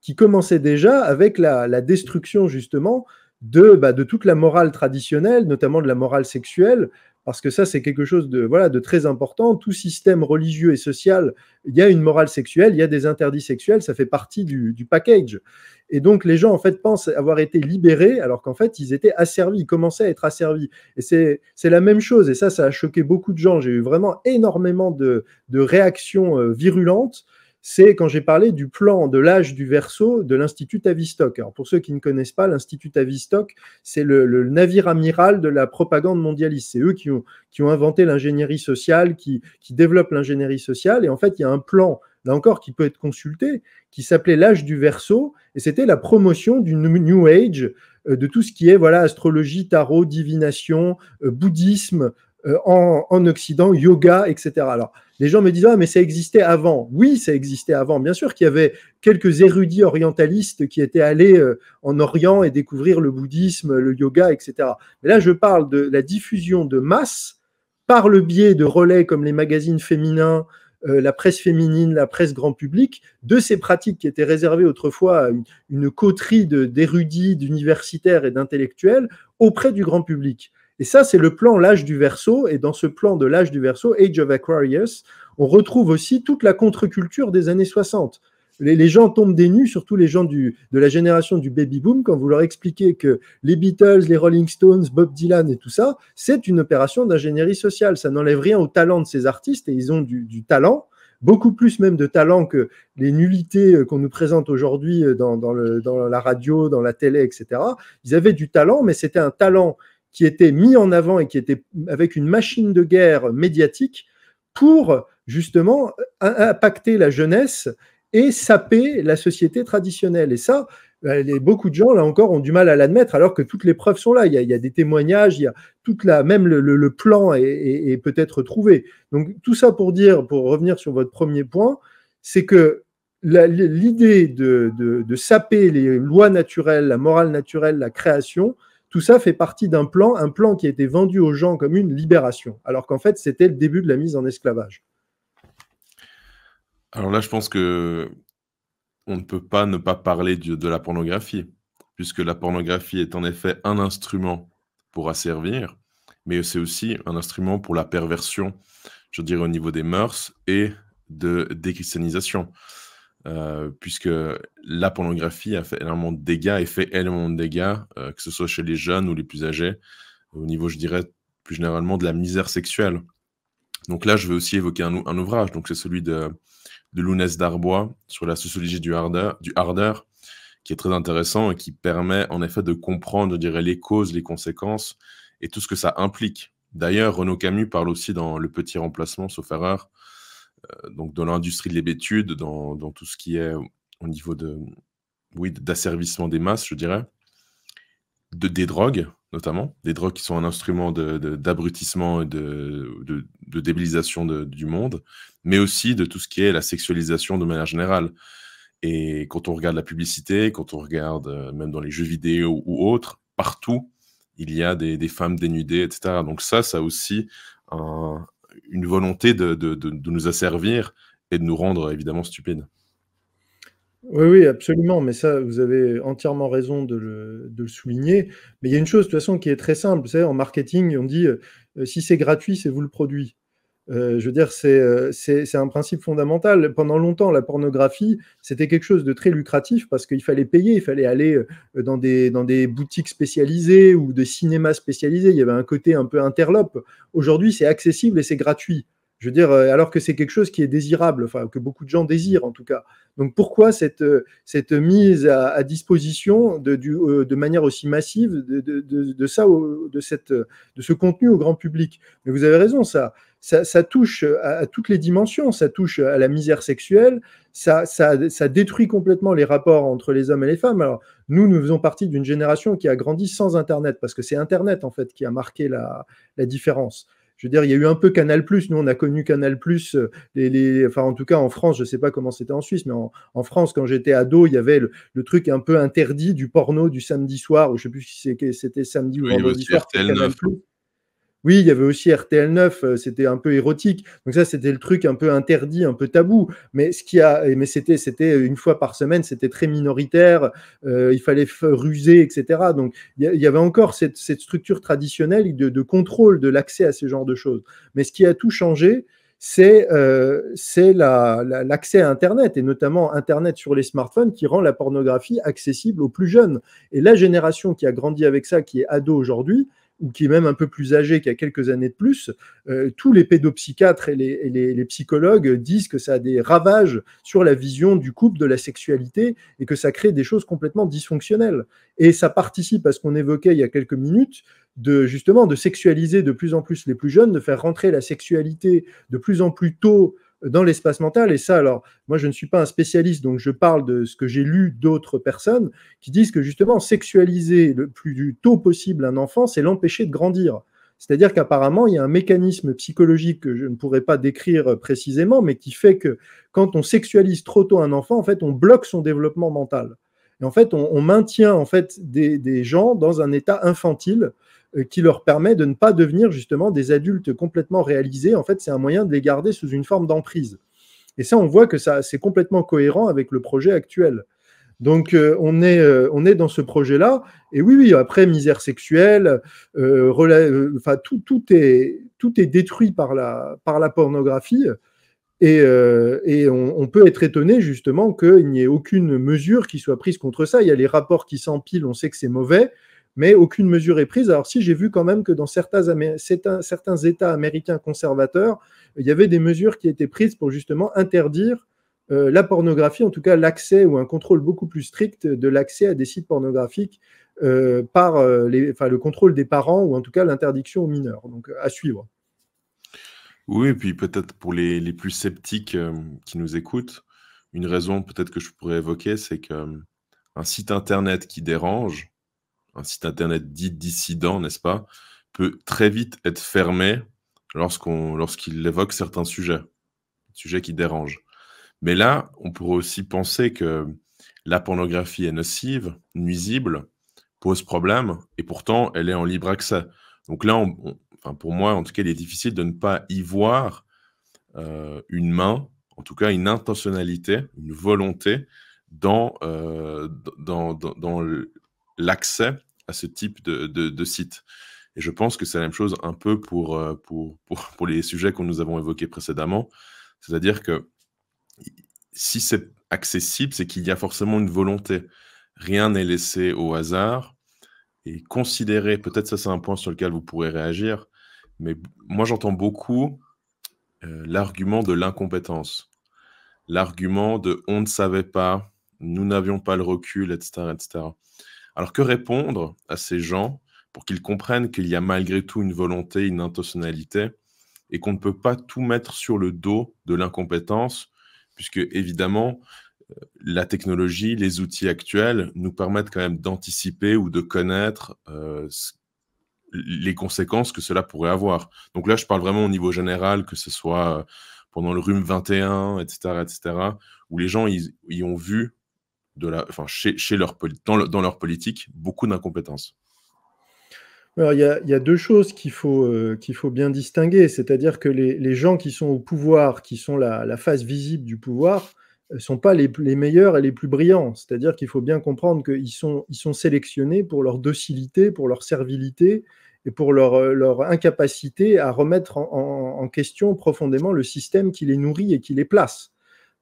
qui commençait déjà avec la, destruction justement de, bah, de toute la morale traditionnelle, notamment de la morale sexuelle, parce que ça, c'est quelque chose de, très important. Tout système religieux et social, il y a une morale sexuelle, il y a des interdits sexuels, ça fait partie du, package. Et donc, les gens, en fait, pensent avoir été libérés, alors qu'en fait, ils étaient asservis, ils commençaient à être asservis. Et c'est la même chose. Et ça, ça a choqué beaucoup de gens. J'ai eu vraiment énormément de, de réactions euh, virulentes c'est quand j'ai parlé du plan de l'âge du verso de l'Institut Tavistock. Alors, pour ceux qui ne connaissent pas, l'Institut Tavistock, c'est le, navire amiral de la propagande mondialiste. C'est eux qui ont, qui ont inventé l'ingénierie sociale, qui, qui développent l'ingénierie sociale. Et en fait, il y a un plan là encore, qui peut être consulté, qui s'appelait l'âge du verso, et c'était la promotion du New Age, euh, de tout ce qui est voilà astrologie, tarot, divination, euh, bouddhisme, euh, en, Occident, yoga, etc. Alors, les gens me disent Ah, mais ça existait avant. Oui, ça existait avant. Bien sûr qu'il y avait quelques érudits orientalistes qui étaient allés euh, en Orient et découvrir le bouddhisme, le yoga, etc. Mais là, je parle de la diffusion de masse par le biais de relais comme les magazines féminins, euh, la presse féminine, la presse grand public, de ces pratiques qui étaient réservées autrefois à une coterie d'érudits, d'universitaires et d'intellectuels auprès du grand public. Et ça, c'est le plan l'âge du verso. Et dans ce plan de l'âge du verso, Age of Aquarius, on retrouve aussi toute la contre-culture des années 60. Les, gens tombent des nues, surtout les gens de la génération du baby boom, quand vous leur expliquez que les Beatles, les Rolling Stones, Bob Dylan et tout ça, c'est une opération d'ingénierie sociale. Ça n'enlève rien au talent de ces artistes et ils ont du, talent beaucoup plus même de talent que les nullités euh, qu'on nous présente aujourd'hui euh, dans, la radio, dans la télé, etc. Ils avaient du talent, mais c'était un talent qui était mis en avant et qui était avec une machine de guerre médiatique pour justement impacter la jeunesse et saper la société traditionnelle. Et ça, bah, beaucoup de gens, là encore, ont du mal à l'admettre, alors que toutes les preuves sont là. Il y a, des témoignages, il y a toute la, même le, plan est, peut-être trouvé. Donc tout ça pour dire, pour revenir sur votre premier point, c'est que l'idée de, de, saper les lois naturelles, la morale naturelle, la création, tout ça fait partie d'un plan, un plan qui a été vendu aux gens comme une libération, alors qu'en fait, c'était le début de la mise en esclavage. Alors là, je pense que on ne peut pas ne pas parler de, la pornographie, puisque la pornographie est en effet un instrument pour asservir, mais c'est aussi un instrument pour la perversion, je dirais, au niveau des mœurs et de déchristianisation. Euh, puisque la pornographie a fait énormément de dégâts et fait énormément de dégâts, euh, que ce soit chez les jeunes ou les plus âgés, au niveau, je dirais, plus généralement de la misère sexuelle. Donc là, je veux aussi évoquer un, un ouvrage, donc c'est celui de, Lounès d'Arbois sur la sociologie du hardeur, du hardeur, qui est très intéressant et qui permet en effet de comprendre, je dirais, les causes, les conséquences et tout ce que ça implique. D'ailleurs, Renaud Camus parle aussi dans Le Petit Remplacement, sauf erreur, euh, donc dans l'industrie de l'hébétude, dans, dans, tout ce qui est au niveau de oui d'asservissement des masses, je dirais, de, des drogues notamment, des drogues qui sont un instrument d'abrutissement de, et de, de débilisation du monde, mais aussi de tout ce qui est la sexualisation de manière générale. Et quand on regarde la publicité, quand on regarde euh, même dans les jeux vidéo ou autres, partout, il y a des, des femmes dénudées, etc. Donc ça, ça a aussi un, une volonté de, nous asservir et de nous rendre évidemment stupides. Oui, oui, absolument. Mais ça, vous avez entièrement raison de le, souligner. Mais il y a une chose, de toute façon, qui est très simple. Vous savez, en marketing, on dit euh, si c'est gratuit, c'est vous le produit. Euh, je veux dire, euh, c'est un principe fondamental. Pendant longtemps, la pornographie, c'était quelque chose de très lucratif parce qu'il fallait payer, il fallait aller euh, dans des, dans des boutiques spécialisées ou des cinémas spécialisés. Il y avait un côté un peu interlope. Aujourd'hui, c'est accessible et c'est gratuit. Je veux dire, euh, alors que c'est quelque chose qui est désirable, enfin que beaucoup de gens désirent en tout cas. Donc pourquoi cette, euh, mise à, disposition euh, de, manière aussi massive de, ça, de, ce contenu au grand public Mais vous avez raison, ça, ça, touche à, toutes les dimensions. Ça touche à la misère sexuelle, ça, détruit complètement les rapports entre les hommes et les femmes. Alors nous, nous faisons partie d'une génération qui a grandi sans Internet, parce que c'est Internet en fait qui a marqué la différence je veux dire, il y a eu un peu Canal+, nous on a connu Canal+, euh, les, les, enfin en tout cas en France, je ne sais pas comment c'était en Suisse, mais en, France, quand j'étais ado, il y avait le, truc un peu interdit du porno du samedi soir, ou je ne sais plus si c'était samedi ou vendredi soir, Canal+. Oui, il y avait aussi RTL9, euh, c'était un peu érotique. Donc ça, c'était le truc un peu interdit, un peu tabou. Mais mais c'était, une fois par semaine, c'était très minoritaire. Euh, il fallait ruser, etc. Donc il y, avait encore cette, structure traditionnelle de, contrôle de l'accès à ce genre de choses. Mais ce qui a tout changé, c'est euh, l'accès à Internet, et notamment Internet sur les smartphones, qui rend la pornographie accessible aux plus jeunes. Et la génération qui a grandi avec ça, qui est ado aujourd'hui, ou qui est même un peu plus âgé, qu'il y a quelques années de plus, euh, tous les pédopsychiatres et, les, les, psychologues disent que ça a des ravages sur la vision du couple, de la sexualité, et que ça crée des choses complètement dysfonctionnelles. Et ça participe à ce qu'on évoquait il y a quelques minutes, de justement de sexualiser de plus en plus les plus jeunes, de faire rentrer la sexualité de plus en plus tôt dans l'espace mental. Et ça, alors, moi, je ne suis pas un spécialiste, donc je parle de ce que j'ai lu d'autres personnes qui disent que justement, sexualiser le plus tôt possible un enfant, c'est l'empêcher de grandir. C'est-à-dire qu'apparemment, il y a un mécanisme psychologique que je ne pourrais pas décrire précisément, mais qui fait que quand on sexualise trop tôt un enfant, en fait, on bloque son développement mental. Et en fait, on, maintient en fait des, gens dans un état infantile euh, qui leur permet de ne pas devenir justement des adultes complètement réalisés. En fait, c'est un moyen de les garder sous une forme d'emprise. Et ça, on voit que ça, c'est complètement cohérent avec le projet actuel. Donc, euh, euh, on, est, dans ce projet-là. Et oui, oui, après, misère sexuelle, tout, tout, est, détruit par la, par la pornographie. Et, on, on, peut être étonné, justement, qu'il n'y ait aucune mesure qui soit prise contre ça. Il y a les rapports qui s'empilent, on sait que c'est mauvais mais aucune mesure est prise. Alors si j'ai vu quand même que dans certains, États américains conservateurs, il y avait des mesures qui étaient prises pour justement interdire euh, la pornographie, en tout cas l'accès ou un contrôle beaucoup plus strict de l'accès à des sites pornographiques euh, par euh, les, le contrôle des parents ou en tout cas l'interdiction aux mineurs. Donc à suivre. Oui, et puis peut-être pour les, les, plus sceptiques qui nous écoutent, une raison peut-être que je pourrais évoquer, c'est qu'un un site internet qui dérange, un site internet dit dissident, n'est-ce pas, peut très vite être fermé lorsqu'on, lorsqu'il évoque certains sujets, sujets qui dérangent. Mais là, on pourrait aussi penser que la pornographie est nocive, nuisible, pose problème, et pourtant elle est en libre accès. Donc là, enfin pour moi, en tout cas, il est difficile de ne pas y voir euh, une main, en tout cas une intentionnalité, une volonté dans, euh, dans, dans, dans, l'accès à ce type de, de, site. Et je pense que c'est la même chose un peu pour, euh, pour, les sujets qu'on nous avons évoqués précédemment. C'est-à-dire que si c'est accessible, c'est qu'il y a forcément une volonté. Rien n'est laissé au hasard. Et considérer, peut-être ça c'est un point sur lequel vous pourrez réagir, mais moi j'entends beaucoup euh, l'argument de l'incompétence, l'argument de on ne savait pas, nous n'avions pas le recul, etc. etc. Alors que répondre à ces gens pour qu'ils comprennent qu'il y a malgré tout une volonté, une intentionnalité, et qu'on ne peut pas tout mettre sur le dos de l'incompétence, puisque évidemment, euh, la technologie, les outils actuels nous permettent quand même d'anticiper ou de connaître euh, les conséquences que cela pourrait avoir. Donc là, je parle vraiment au niveau général, que ce soit euh, pendant le rhume 21, etc., etc., où les gens, y ont vu la, enfin, chez, leur, dans, dans, leur politique beaucoup d'incompétence il y, a, deux choses qu'il faut, euh, qu'il faut bien distinguer, c'est-à-dire que les, gens qui sont au pouvoir, qui sont la, face visible du pouvoir, ne euh, sont pas les, meilleurs et les plus brillants. C'est-à-dire qu'il faut bien comprendre qu'ils sont, ils sont sélectionnés pour leur docilité, pour leur servilité et pour leur, euh, leur incapacité à remettre en question profondément le système qui les nourrit et qui les place.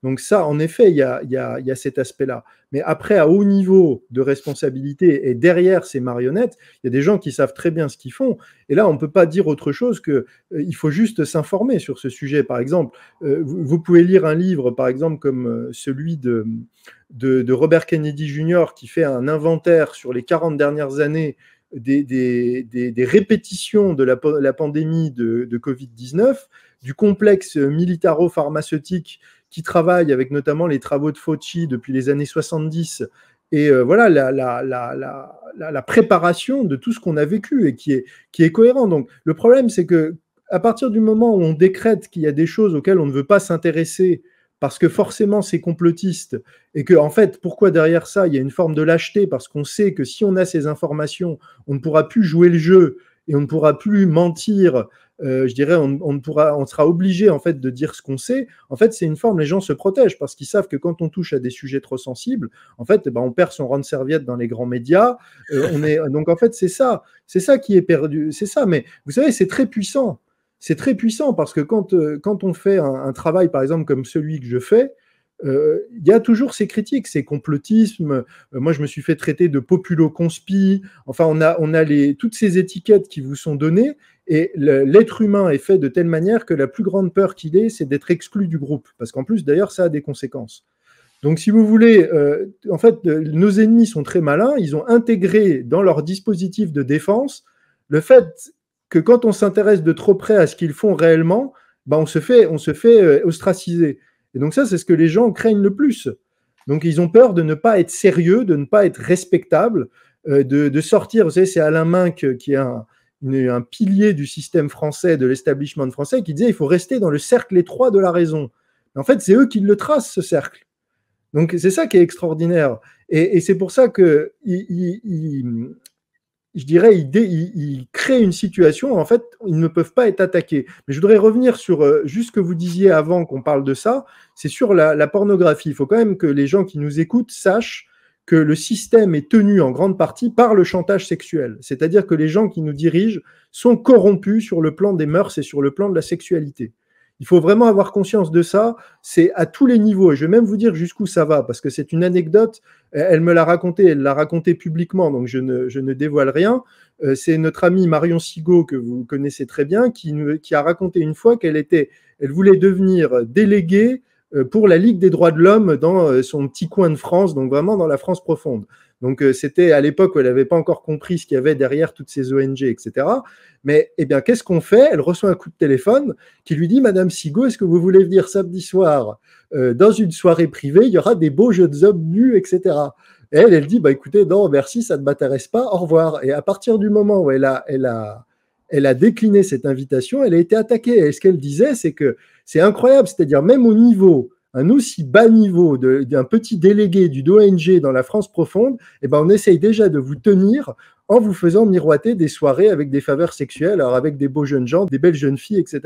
Donc ça, en effet, il y a, cet aspect-là. Mais après, à haut niveau de responsabilité et derrière ces marionnettes, il y a des gens qui savent très bien ce qu'ils font. Et là, on ne peut pas dire autre chose que euh, il faut juste s'informer sur ce sujet. Par exemple, euh, vous, pouvez lire un livre, par exemple, comme euh, celui de, Robert Kennedy Jr., qui fait un inventaire sur les 40 dernières années des, répétitions de la, pandémie de Covid-19 du complexe militaro-pharmaceutique qui travaille avec notamment les travaux de Fauci depuis les années 70 et euh, voilà la, préparation de tout ce qu'on a vécu et qui est, qui est cohérent. Donc le problème, c'est que à partir du moment où on décrète qu'il y a des choses auxquelles on ne veut pas s'intéresser, parce que forcément c'est complotiste, et que en fait, pourquoi derrière ça, il y a une forme de lâcheté, parce qu'on sait que si on a ces informations, on ne pourra plus jouer le jeu et on ne pourra plus mentir. Euh, je dirais, on, pourra, on sera obligé en fait de dire ce qu'on sait. En fait, c'est une forme, les gens se protègent parce qu'ils savent que quand on touche à des sujets trop sensibles, en fait, eh ben, on perd son rang de serviette dans les grands médias. Euh, on est, donc en fait, c'est ça, c'est ça qui est perdu, c'est ça. Mais vous savez, c'est très puissant. C'est très puissant parce que quand, euh, quand on fait un, travail, par exemple, comme celui que je fais, euh, il y a toujours ces critiques, ces complotismes. Euh, moi, je me suis fait traiter de populo-conspi. Enfin, on a, on a les, toutes ces étiquettes qui vous sont données. Et l'être humain est fait de telle manière que la plus grande peur qu'il ait, c'est d'être exclu du groupe. Parce qu'en plus, d'ailleurs, ça a des conséquences. Donc, si vous voulez, euh, en fait, nos ennemis sont très malins. Ils ont intégré dans leur dispositif de défense le fait que quand on s'intéresse de trop près à ce qu'ils font réellement, ben, on se fait, on se fait ostraciser. Et donc ça, c'est ce que les gens craignent le plus. Donc ils ont peur de ne pas être sérieux, de ne pas être respectable, euh, de, sortir. Vous savez, c'est Alain Minc euh, qui est un, pilier du système français, de l'establishment français, qui disait il faut rester dans le cercle étroit de la raison. Mais en fait, c'est eux qui le tracent, ce cercle. Donc c'est ça qui est extraordinaire. Et, c'est pour ça que je dirais, ils, créent une situation en fait, ils ne peuvent pas être attaqués. Mais je voudrais revenir sur euh, juste ce que vous disiez avant qu'on parle de ça, c'est sur la, la, pornographie. Il faut quand même que les gens qui nous écoutent sachent que le système est tenu en grande partie par le chantage sexuel. C'est-à-dire que les gens qui nous dirigent sont corrompus sur le plan des mœurs et sur le plan de la sexualité. Il faut vraiment avoir conscience de ça. C'est à tous les niveaux. Et je vais même vous dire jusqu'où ça va, parce que c'est une anecdote. Elle me l'a racontée, elle l'a racontée publiquement, donc je ne, dévoile rien. Euh, c'est notre amie Marion Sigaud, que vous connaissez très bien, qui, a raconté une fois qu'elle était, elle voulait devenir déléguée euh, pour la Ligue des droits de l'homme dans euh, son petit coin de France, donc vraiment dans la France profonde. Donc euh, c'était à l'époque où elle n'avait pas encore compris ce qu'il y avait derrière toutes ces ONG, etc. Mais eh bien, qu'est-ce qu'on fait Elle reçoit un coup de téléphone qui lui dit, Madame Sigaud, est-ce que vous voulez venir samedi soir dans une soirée privée Il y aura des beaux jeux hommes nus, etc. Et elle, elle dit, bah écoutez, non, merci, ça ne m'intéresse pas, au revoir. Et à partir du moment où elle a, elle a elle a décliné cette invitation, elle a été attaquée. Et ce qu'elle disait, c'est que c'est incroyable, c'est-à-dire même au niveau, un aussi bas niveau d'un petit délégué du d'ONG dans la France profonde, eh ben on essaye déjà de vous tenir en vous faisant miroiter des soirées avec des faveurs sexuelles, alors avec des beaux jeunes gens, des belles jeunes filles, etc.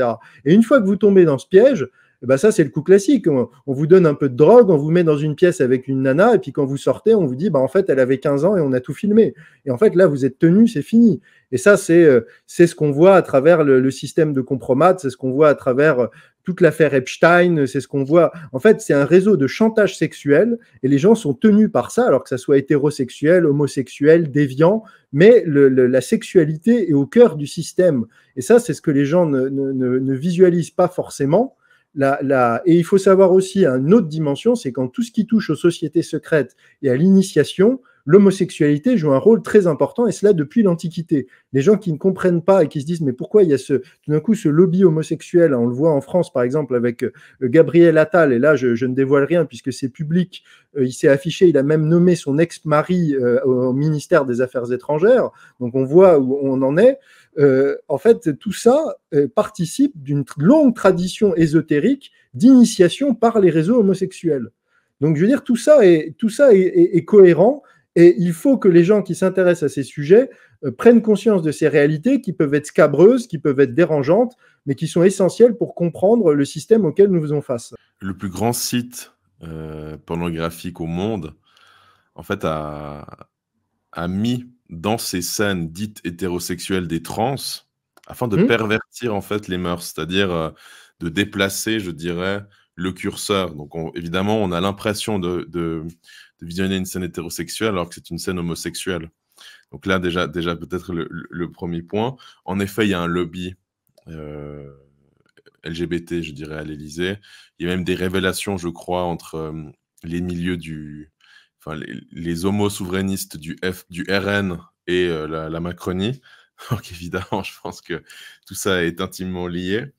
Et une fois que vous tombez dans ce piège, bah ça, c'est le coup classique. On, vous donne un peu de drogue, on vous met dans une pièce avec une nana, et puis quand vous sortez, on vous dit, bah, en fait, elle avait 15 ans et on a tout filmé. Et en fait, là, vous êtes tenu, c'est fini. Et ça, c'est euh, ce qu'on voit à travers le, système de compromat, c'est ce qu'on voit à travers euh, toute l'affaire Epstein, c'est ce qu'on voit. En fait, c'est un réseau de chantage sexuel et les gens sont tenus par ça, alors que ça soit hétérosexuel, homosexuel, déviant, mais la sexualité est au cœur du système. Et ça, c'est ce que les gens ne, ne, ne, ne visualisent pas forcément. Et il faut savoir aussi une autre dimension, c'est quand tout ce qui touche aux sociétés secrètes et à l'initiation, l'homosexualité joue un rôle très important, et cela depuis l'Antiquité. Les gens qui ne comprennent pas et qui se disent mais pourquoi il y a ce, tout d'un coup ce lobby homosexuel, on le voit en France par exemple avec euh, Gabriel Attal, et là je, je ne dévoile rien puisque c'est public, euh, il s'est affiché, il a même nommé son ex-mari euh, au ministère des Affaires étrangères, donc on voit où on en est. Euh, en fait, tout ça euh, participe d'une longue tradition ésotérique d'initiation par les réseaux homosexuels. Donc, je veux dire, tout ça est, cohérent et il faut que les gens qui s'intéressent à ces sujets euh, prennent conscience de ces réalités qui peuvent être scabreuses, qui peuvent être dérangeantes, mais qui sont essentielles pour comprendre le système auquel nous faisons face. Le plus grand site pornographique au monde, en fait, a mis dans ces scènes dites hétérosexuelles des trans afin de hmm. pervertir en fait les mœurs, c'est-à-dire euh, de déplacer, je dirais, le curseur. Donc évidemment, on a l'impression de, visionner une scène hétérosexuelle alors que c'est une scène homosexuelle. Donc là, déjà, déjà peut-être le, premier point. En effet, il y a un lobby euh, LGBT, je dirais, à l'Élysée. Il y a même des révélations, je crois, entre euh, les milieux du, les, homo-souverainistes du, RN et euh, la, Macronie. Donc évidemment, je pense que tout ça est intimement lié.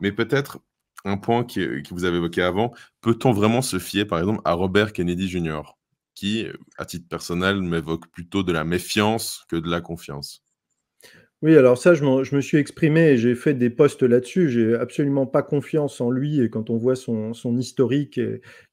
Mais peut-être un point que vous avez évoqué avant, peut-on vraiment se fier par exemple à Robert Kennedy Jr., qui, à titre personnel, m'évoque plutôt de la méfiance que de la confiance oui, alors ça, je, me suis exprimé et j'ai fait des posts là-dessus. J'ai absolument pas confiance en lui. Et quand on voit son, historique,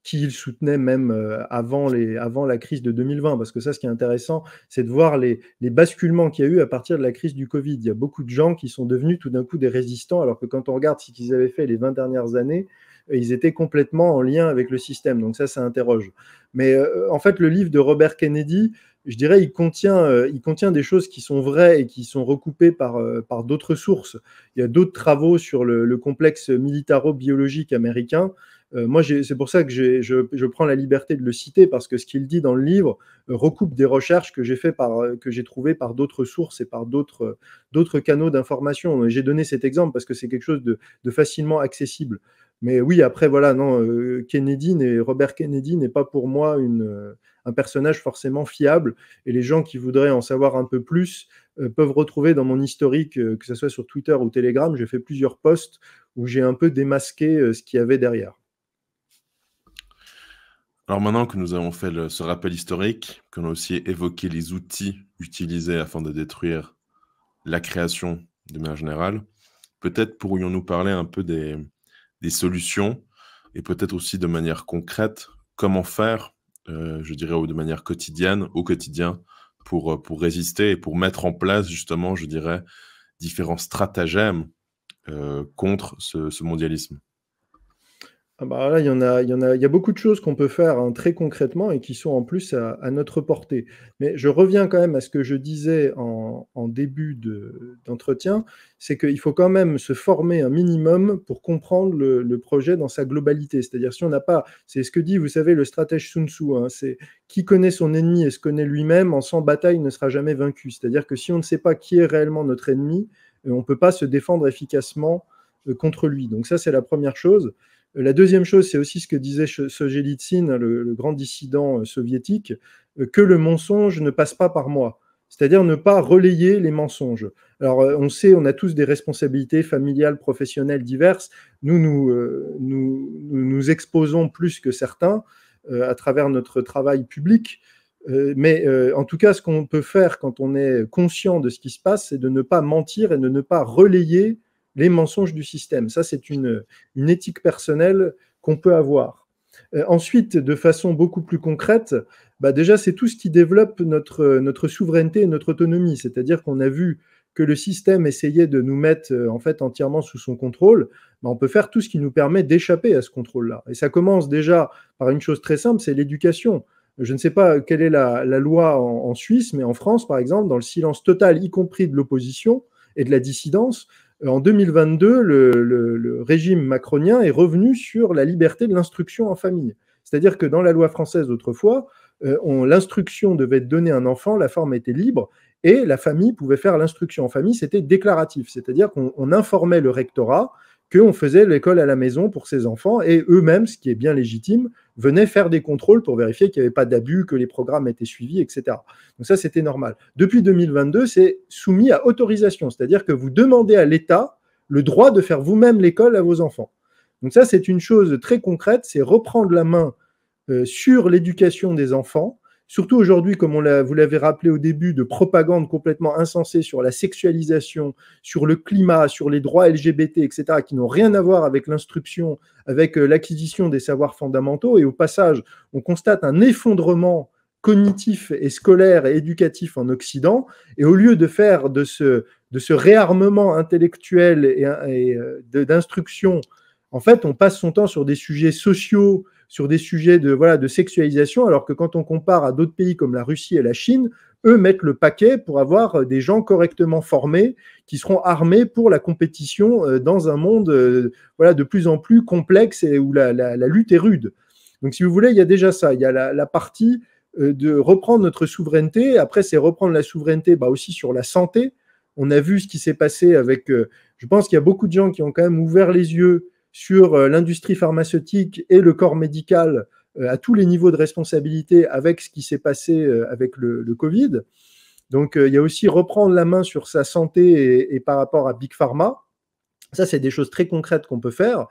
qui il soutenait même euh, avant, la crise de 2020, parce que ça, ce qui est intéressant, c'est de voir les, basculements qu'il y a eu à partir de la crise du Covid. Il y a beaucoup de gens qui sont devenus tout d'un coup des résistants, alors que quand on regarde ce qu'ils avaient fait les 20 dernières années, euh, ils étaient complètement en lien avec le système. Donc ça, ça interroge. Mais euh, en fait, le livre de Robert Kennedy, je dirais, il contient, euh, il contient des choses qui sont vraies et qui sont recoupées par, euh, par d'autres sources. Il y a d'autres travaux sur le, complexe militaro-biologique américain. Euh, moi, c'est pour ça que je, je, prends la liberté de le citer parce que ce qu'il dit dans le livre recoupe des recherches que j'ai fait que j'ai trouvées par d'autres sources et par d'autres canaux d'information. J'ai donné cet exemple parce que c'est quelque chose de, de facilement accessible. Mais oui, après, voilà, non, Kennedy, Robert Kennedy n'est pas pour moi une, un personnage forcément fiable. Et les gens qui voudraient en savoir un peu plus euh, peuvent retrouver dans mon historique, euh, que ce soit sur Twitter ou Telegram, j'ai fait plusieurs posts où j'ai un peu démasqué euh, ce qu'il y avait derrière. Alors maintenant que nous avons fait ce rappel historique, que a aussi évoqué les outils utilisés afin de détruire la création de manière générale, peut-être pourrions-nous parler un peu des, des solutions et peut-être aussi de manière concrète comment faire euh, je dirais, ou de manière quotidienne, au quotidien, pour, euh, pour résister et pour mettre en place, justement, je dirais, différents stratagèmes euh, contre ce mondialisme ah bah il y en a, il y a, beaucoup de choses qu'on peut faire hein, très concrètement et qui sont en plus à, notre portée. Mais je reviens quand même à ce que je disais en, début d'entretien, c'est qu'il faut quand même se former un minimum pour comprendre le, projet dans sa globalité. C'est-à-dire si on n'a pas, c'est ce que dit, vous savez, le stratège Sun Tzu, hein, c'est qui connaît son ennemi et se connaît lui-même, en sans bataille ne sera jamais vaincu. C'est-à-dire que si on ne sait pas qui est réellement notre ennemi, euh, on ne peut pas se défendre efficacement euh, contre lui. Donc ça, c'est la première chose. La deuxième chose, c'est aussi ce que disait Sojelitsyn, le, grand dissident euh, soviétique, euh, que le mensonge ne passe pas par moi, c'est-à-dire ne pas relayer les mensonges. Alors, euh, on sait, on a tous des responsabilités familiales, professionnelles diverses. Nous, nous nous, nous, exposons plus que certains à travers notre travail public. mais en tout cas, ce qu'on peut faire quand on est conscient de ce qui se passe, c'est de ne pas mentir et de ne pas relayer les mensonges du système. Ça, c'est une, éthique personnelle qu'on peut avoir. Euh, ensuite, de façon beaucoup plus concrète, bah déjà, c'est tout ce qui développe notre, notre souveraineté et notre autonomie. C'est-à-dire qu'on a vu que le système essayait de nous mettre euh, en fait entièrement sous son contrôle, bah, on peut faire tout ce qui nous permet d'échapper à ce contrôle-là. Et ça commence déjà par une chose très simple, c'est l'éducation. Je ne sais pas quelle est la, loi en, Suisse, mais en France, par exemple, dans le silence total, y compris de l'opposition et de la dissidence, euh, en 2022, le, régime macronien est revenu sur la liberté de l'instruction en famille. C'est-à-dire que dans la loi française autrefois, euh, l'instruction devait être donnée à un enfant, la forme était libre, et la famille pouvait faire l'instruction en famille, c'était déclaratif, c'est-à-dire qu'on informait le rectorat on faisait l'école à la maison pour ses enfants et eux-mêmes, ce qui est bien légitime, venaient faire des contrôles pour vérifier qu'il n'y avait pas d'abus, que les programmes étaient suivis, etc. Donc ça, c'était normal. Depuis 2022, c'est soumis à autorisation, c'est-à-dire que vous demandez à l'État le droit de faire vous-même l'école à vos enfants. Donc ça, c'est une chose très concrète, c'est reprendre la main euh, sur l'éducation des enfants surtout aujourd'hui, comme on vous l'avez rappelé au début, de propagande complètement insensée sur la sexualisation, sur le climat, sur les droits LGBT, etc., qui n'ont rien à voir avec l'instruction, avec euh, l'acquisition des savoirs fondamentaux. Et au passage, on constate un effondrement cognitif et scolaire et éducatif en Occident. Et au lieu de faire de ce, réarmement intellectuel et euh, d'instruction, en fait, on passe son temps sur des sujets sociaux, sur des sujets de, voilà, de sexualisation, alors que quand on compare à d'autres pays comme la Russie et la Chine, eux mettent le paquet pour avoir euh, des gens correctement formés qui seront armés pour la compétition euh, dans un monde euh, voilà, de plus en plus complexe et où la, lutte est rude. Donc si vous voulez, il y a déjà ça, il y a la, la partie de reprendre notre souveraineté, après c'est reprendre la souveraineté bah, aussi sur la santé. On a vu ce qui s'est passé avec, je pense qu'il y a beaucoup de gens qui ont quand même ouvert les yeux sur euh, l'industrie pharmaceutique et le corps médical euh, à tous les niveaux de responsabilité avec ce qui s'est passé euh, avec le, Covid. Donc, il y a aussi reprendre la main sur sa santé et, par rapport à Big Pharma. Ça, c'est des choses très concrètes qu'on peut faire.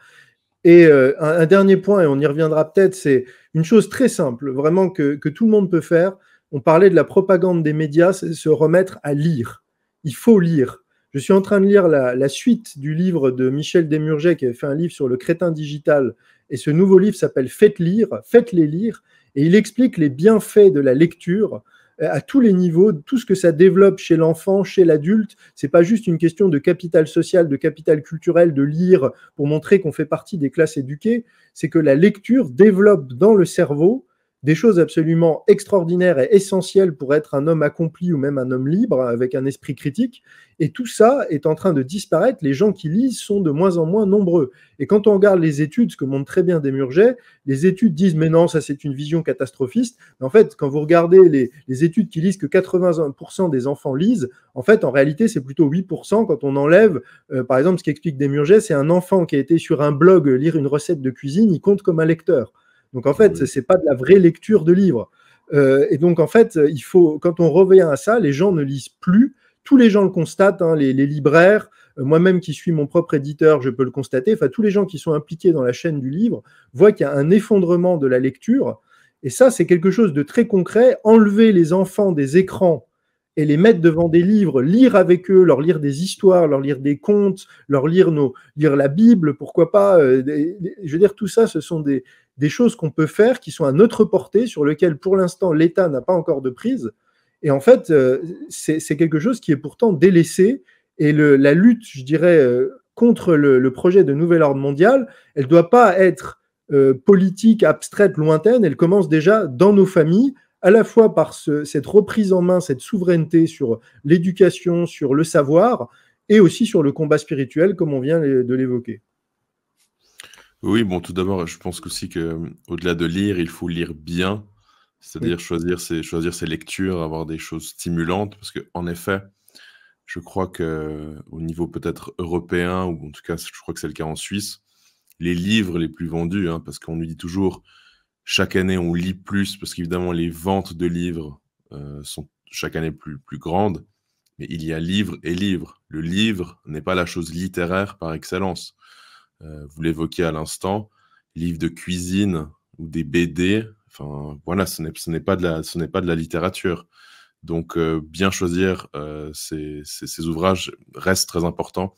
Et un, dernier point, et on y reviendra peut-être, c'est une chose très simple, vraiment que, que, tout le monde peut faire. On parlait de la propagande des médias, c'est se remettre à lire. Il faut lire. Je suis en train de lire la, suite du livre de Michel Desmurget qui avait fait un livre sur le crétin digital. Et ce nouveau livre s'appelle Faites lire, faites-les lire. Et il explique les bienfaits de la lecture euh, à tous les niveaux, tout ce que ça développe chez l'enfant, chez l'adulte. C'est pas juste une question de capital social, de capital culturel, de lire pour montrer qu'on fait partie des classes éduquées. C'est que la lecture développe dans le cerveau des choses absolument extraordinaires et essentielles pour être un homme accompli ou même un homme libre avec un esprit critique. Et tout ça est en train de disparaître. Les gens qui lisent sont de moins en moins nombreux. Et quand on regarde les études, ce que montre très bien Desmurget, les études disent mais non, ça c'est une vision catastrophiste. en fait, quand vous regardez les, études qui lisent que 80% des enfants lisent, en fait, en réalité, c'est plutôt 8% quand on enlève, euh, par exemple, ce qui qu'explique Desmurget, c'est un enfant qui a été sur un blog lire une recette de cuisine, il compte comme un lecteur. Donc en fait, c'est pas de la vraie lecture de livres. Euh, et donc en fait, il faut, quand on revient à ça, les gens ne lisent plus. Tous les gens le constatent, hein, les, libraires, euh, moi-même qui suis mon propre éditeur, je peux le constater. Enfin, tous les gens qui sont impliqués dans la chaîne du livre voient qu'il y a un effondrement de la lecture. Et ça, c'est quelque chose de très concret. Enlever les enfants des écrans et les mettre devant des livres, lire avec eux, leur lire des histoires, leur lire des contes, leur lire nos, lire la Bible, pourquoi pas. Euh, je veux dire, tout ça, ce sont des, des choses qu'on peut faire qui sont à notre portée, sur lesquelles pour l'instant l'État n'a pas encore de prise. Et en fait, euh, c'est quelque chose qui est pourtant délaissé. Et la lutte, je dirais, euh, contre le, projet de nouvel ordre mondial, elle ne doit pas être euh, politique, abstraite, lointaine. Elle commence déjà dans nos familles, à la fois par cette reprise en main, cette souveraineté sur l'éducation, sur le savoir, et aussi sur le combat spirituel, comme on vient de l'évoquer. Oui, bon, tout d'abord, je pense aussi que euh, au-delà de lire, il faut lire bien, c'est-à-dire choisir, ses, choisir ses lectures, avoir des choses stimulantes, parce que effet, je crois que au niveau peut-être européen ou en tout cas, je crois que c'est le cas en Suisse, les livres les plus vendus, hein, parce qu'on nous dit toujours chaque année on lit plus, parce qu'évidemment les ventes de livres euh, sont chaque année plus, plus grandes, mais il y a livre et livre. Le livre n'est pas la chose littéraire par excellence. Euh, vous l'évoquiez à l'instant, livres de cuisine ou des BD. Enfin, voilà, ce n'est pas, de la, ce n'est pas de la littérature. Donc, euh, bien choisir euh, ces, ouvrages reste très important,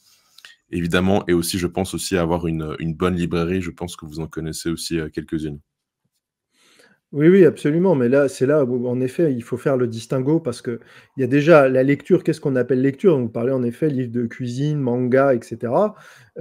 évidemment. Et aussi, je pense aussi avoir une, bonne librairie. Je pense que vous en connaissez aussi quelques-unes. Oui, oui, absolument. Mais là, c'est là où, en effet, il faut faire le distinguo parce qu'il y a déjà la lecture. Qu'est-ce qu'on appelle lecture Vous parlez en effet livres de cuisine, manga, etc.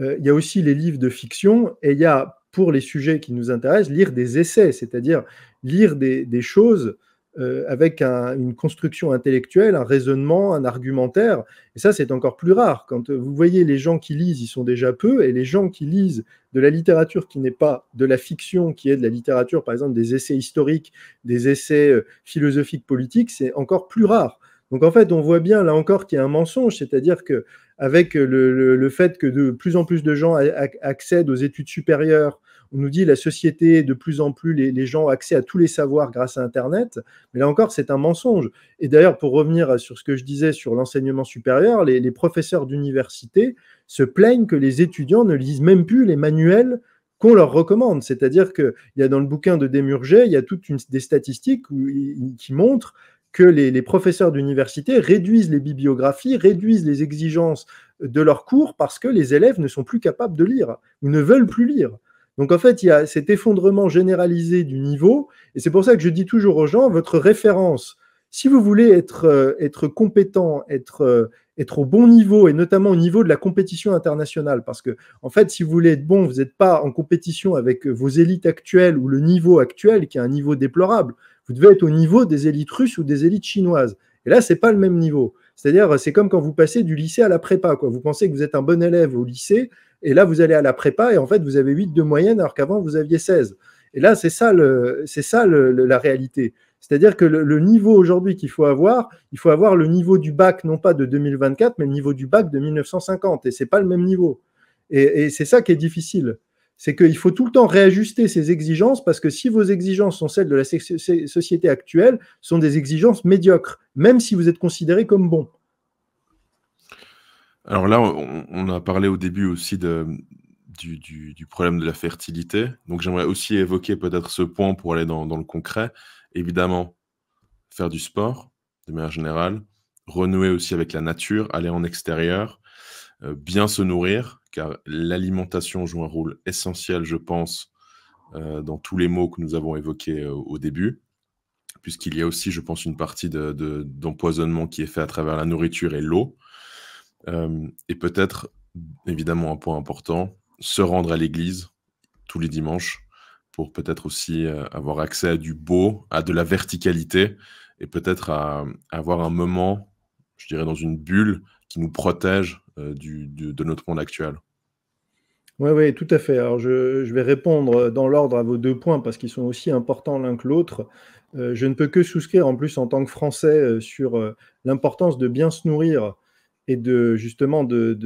Euh, il y a aussi les livres de fiction et il y a, pour les sujets qui nous intéressent, lire des essais, c'est-à-dire lire des choses euh, avec une construction intellectuelle, un raisonnement, un argumentaire. Et ça, c'est encore plus rare. Quand euh, vous voyez les gens qui lisent, ils sont déjà peu, et les gens qui lisent de la littérature qui n'est pas de la fiction, qui est de la littérature, par exemple, des essais historiques, des essais euh, philosophiques, politiques, c'est encore plus rare. Donc en fait, on voit bien là encore qu'il y a un mensonge, c'est-à-dire que avec le, fait que de plus en plus de gens accèdent aux études supérieures, on nous dit la société, de plus en plus, les, gens ont accès à tous les savoirs grâce à Internet. Mais là encore, c'est un mensonge. Et d'ailleurs, pour revenir sur ce que je disais sur l'enseignement supérieur, les, professeurs d'université se plaignent que les étudiants ne lisent même plus les manuels qu'on leur recommande. C'est-à-dire qu'il y a dans le bouquin de Demurger, il y a toutes une, des statistiques qui montrent que les, professeurs d'université réduisent les bibliographies, réduisent les exigences de leurs cours parce que les élèves ne sont plus capables de lire, ou ne veulent plus lire. Donc en fait, il y a cet effondrement généralisé du niveau, et c'est pour ça que je dis toujours aux gens, votre référence, si vous voulez être, euh, compétent, être, euh, être au bon niveau, et notamment au niveau de la compétition internationale, parce que en fait, si vous voulez être bon, vous n'êtes pas en compétition avec vos élites actuelles ou le niveau actuel, qui est un niveau déplorable, vous devez être au niveau des élites russes ou des élites chinoises. Et là, ce n'est pas le même niveau. C'est-à-dire, c'est comme quand vous passez du lycée à la prépa. Vous pensez que vous êtes un bon élève au lycée, et là, vous allez à la prépa, et en fait, vous avez 8 de moyenne, alors qu'avant, vous aviez 16. Et là, c'est ça, ça la réalité. C'est-à-dire que le, niveau aujourd'hui qu'il faut avoir, il faut avoir le niveau du bac, non pas de 2024, mais le niveau du bac de 1950. Et ce n'est pas le même niveau. et c'est ça qui est difficile c'est qu'il faut tout le temps réajuster ses exigences parce que si vos exigences sont celles de la société actuelle, ce sont des exigences médiocres, même si vous êtes considéré comme bon. Alors là, on, a parlé au début aussi du, problème de la fertilité. Donc j'aimerais aussi évoquer peut-être ce point pour aller dans, dans le concret. Évidemment, faire du sport de manière générale, renouer aussi avec la nature, aller en extérieur, euh, bien se nourrir, car l'alimentation joue un rôle essentiel, je pense, euh, dans tous les mots que nous avons évoqués euh, au début, puisqu'il y a aussi, je pense, une partie d'empoisonnement qui est fait à travers la nourriture et l'eau. et peut-être, évidemment, un point important, se rendre à l'église tous les dimanches pour peut-être aussi avoir accès à du beau, à de la verticalité, et peut-être à avoir un moment, je dirais, dans une bulle qui nous protège euh, du, de notre monde actuel. Oui, oui, tout à fait. Alors, je, vais répondre dans l'ordre à vos deux points parce qu'ils sont aussi importants l'un que l'autre. Euh, je ne peux que souscrire en plus en tant que Français euh, sur l'importance de bien se nourrir et de justement de,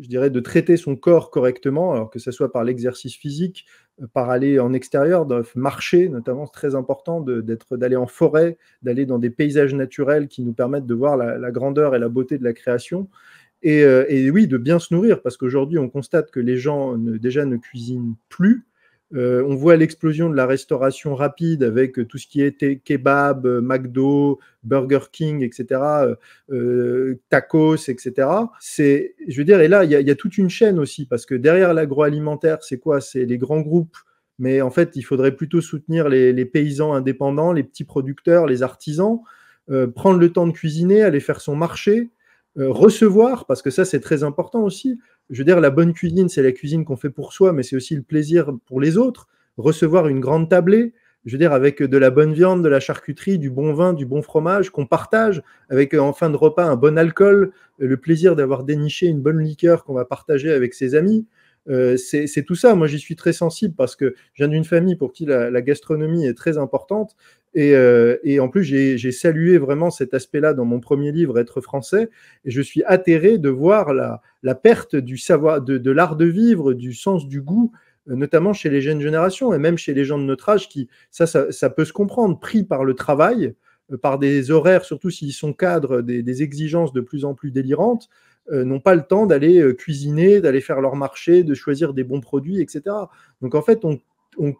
je dirais de traiter son corps correctement, alors que ce soit par l'exercice physique, euh, par aller en extérieur, marcher notamment, c'est très important d'être d'aller en forêt, d'aller dans des paysages naturels qui nous permettent de voir la, grandeur et la beauté de la création. Et, euh, et oui, de bien se nourrir, parce qu'aujourd'hui on constate que les gens ne, déjà ne cuisinent plus, euh, on voit l'explosion de la restauration rapide avec tout ce qui était kebab, euh, McDo, Burger King, etc., euh, tacos, etc. C'est, je veux dire, et là, il y, a toute une chaîne aussi, parce que derrière l'agroalimentaire, c'est quoi C'est les grands groupes. Mais en fait, il faudrait plutôt soutenir les, paysans indépendants, les petits producteurs, les artisans, prendre le temps de cuisiner, aller faire son marché, recevoir, parce que ça, c'est très important aussi je veux dire, la bonne cuisine, c'est la cuisine qu'on fait pour soi, mais c'est aussi le plaisir pour les autres. Recevoir une grande tablée, je veux dire, avec de la bonne viande, de la charcuterie, du bon vin, du bon fromage, qu'on partage, avec en fin de repas un bon alcool, le plaisir d'avoir déniché une bonne liqueur qu'on va partager avec ses amis. Euh, c'est tout ça. Moi, j'y suis très sensible parce que je viens d'une famille pour qui la, gastronomie est très importante. Et, euh, en plus, j'ai salué vraiment cet aspect-là dans mon premier livre, Être français. Et je suis atterré de voir la, perte du savoir, de, l'art de vivre, du sens du goût euh, notamment chez les jeunes générations et même chez les gens de notre âge qui, ça, ça, peut se comprendre, pris par le travail, par des horaires, surtout s'ils sont cadres, des, exigences de plus en plus délirantes, euh, n'ont pas le temps d'aller euh, cuisiner, d'aller faire leur marché, de choisir des bons produits, etc. Donc en fait, on,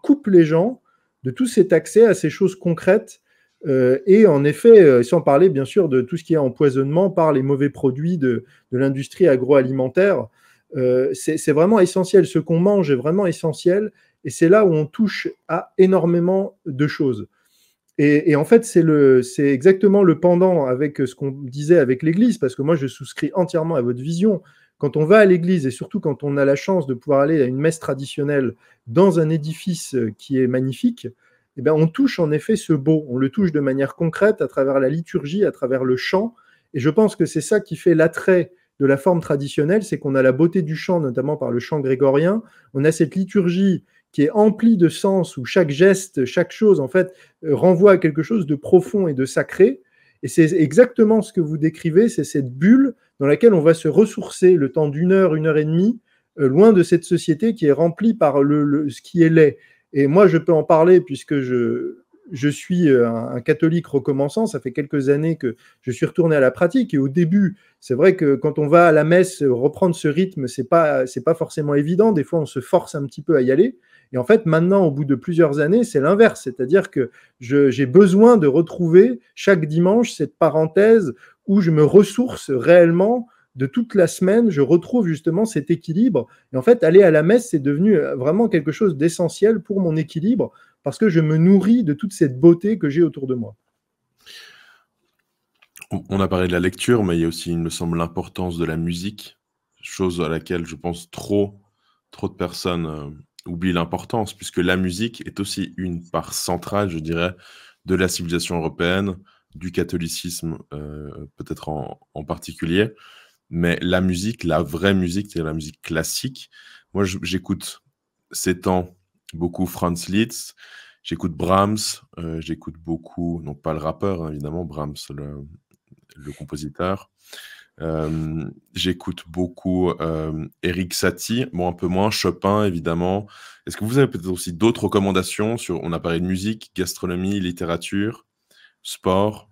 coupe les gens de tout cet accès à ces choses concrètes. Euh, et en effet, sans parler bien sûr de tout ce qui est empoisonnement par les mauvais produits de, l'industrie agroalimentaire, c'est vraiment essentiel. Ce qu'on mange est vraiment essentiel. Et c'est là où on touche à énormément de choses. Et, en fait, c'est c'est exactement le pendant avec euh, ce qu'on disait avec l'Église, parce que moi, je souscris entièrement à votre vision. Quand on va à l'Église et surtout quand on a la chance de pouvoir aller à une messe traditionnelle dans un édifice euh, qui est magnifique, eh bien, on touche en effet ce beau. On le touche de manière concrète à travers la liturgie, à travers le chant. Et je pense que c'est ça qui fait l'attrait de la forme traditionnelle, c'est qu'on a la beauté du chant, notamment par le chant grégorien. On a cette liturgie qui est empli de sens, où chaque geste, chaque chose, en fait, euh, renvoie à quelque chose de profond et de sacré. Et c'est exactement ce que vous décrivez, c'est cette bulle dans laquelle on va se ressourcer le temps d'une heure, une heure et demie, euh, loin de cette société qui est remplie par le, ce qui est laid. Et moi, je peux en parler puisque je, je suis euh, un, un, catholique recommençant. Ça fait quelques années que je suis retourné à la pratique. Et au début, c'est vrai que quand on va à la messe, reprendre ce rythme, c'est pas c'est pas forcément évident. Des fois, on se force un petit peu à y aller. Et en fait, maintenant, au bout de plusieurs années, c'est l'inverse. C'est-à-dire que j'ai besoin de retrouver chaque dimanche cette parenthèse où je me ressource réellement de toute la semaine, je retrouve justement cet équilibre. Et en fait, aller à la messe, c'est devenu euh, vraiment quelque chose d'essentiel pour mon équilibre, parce que je me nourris de toute cette beauté que j'ai autour de moi. On a parlé de la lecture, mais il y a aussi, il me semble, l'importance de la musique, chose à laquelle je pense trop, trop de personnes euh, oublie l'importance, puisque la musique est aussi une part centrale, je dirais, de la civilisation européenne, du catholicisme euh, peut-être en, particulier. Mais la musique, la vraie musique, c'est la musique classique. Moi, j'écoute ces temps beaucoup Franz Liszt, j'écoute Brahms, euh, j'écoute beaucoup, non pas le rappeur hein, évidemment, Brahms le compositeur. J'écoute beaucoup euh, Eric Satie, bon, un peu moins, Chopin, évidemment. Est-ce que vous avez peut-être aussi d'autres recommandations sur, On a parlé de musique, gastronomie, littérature, sport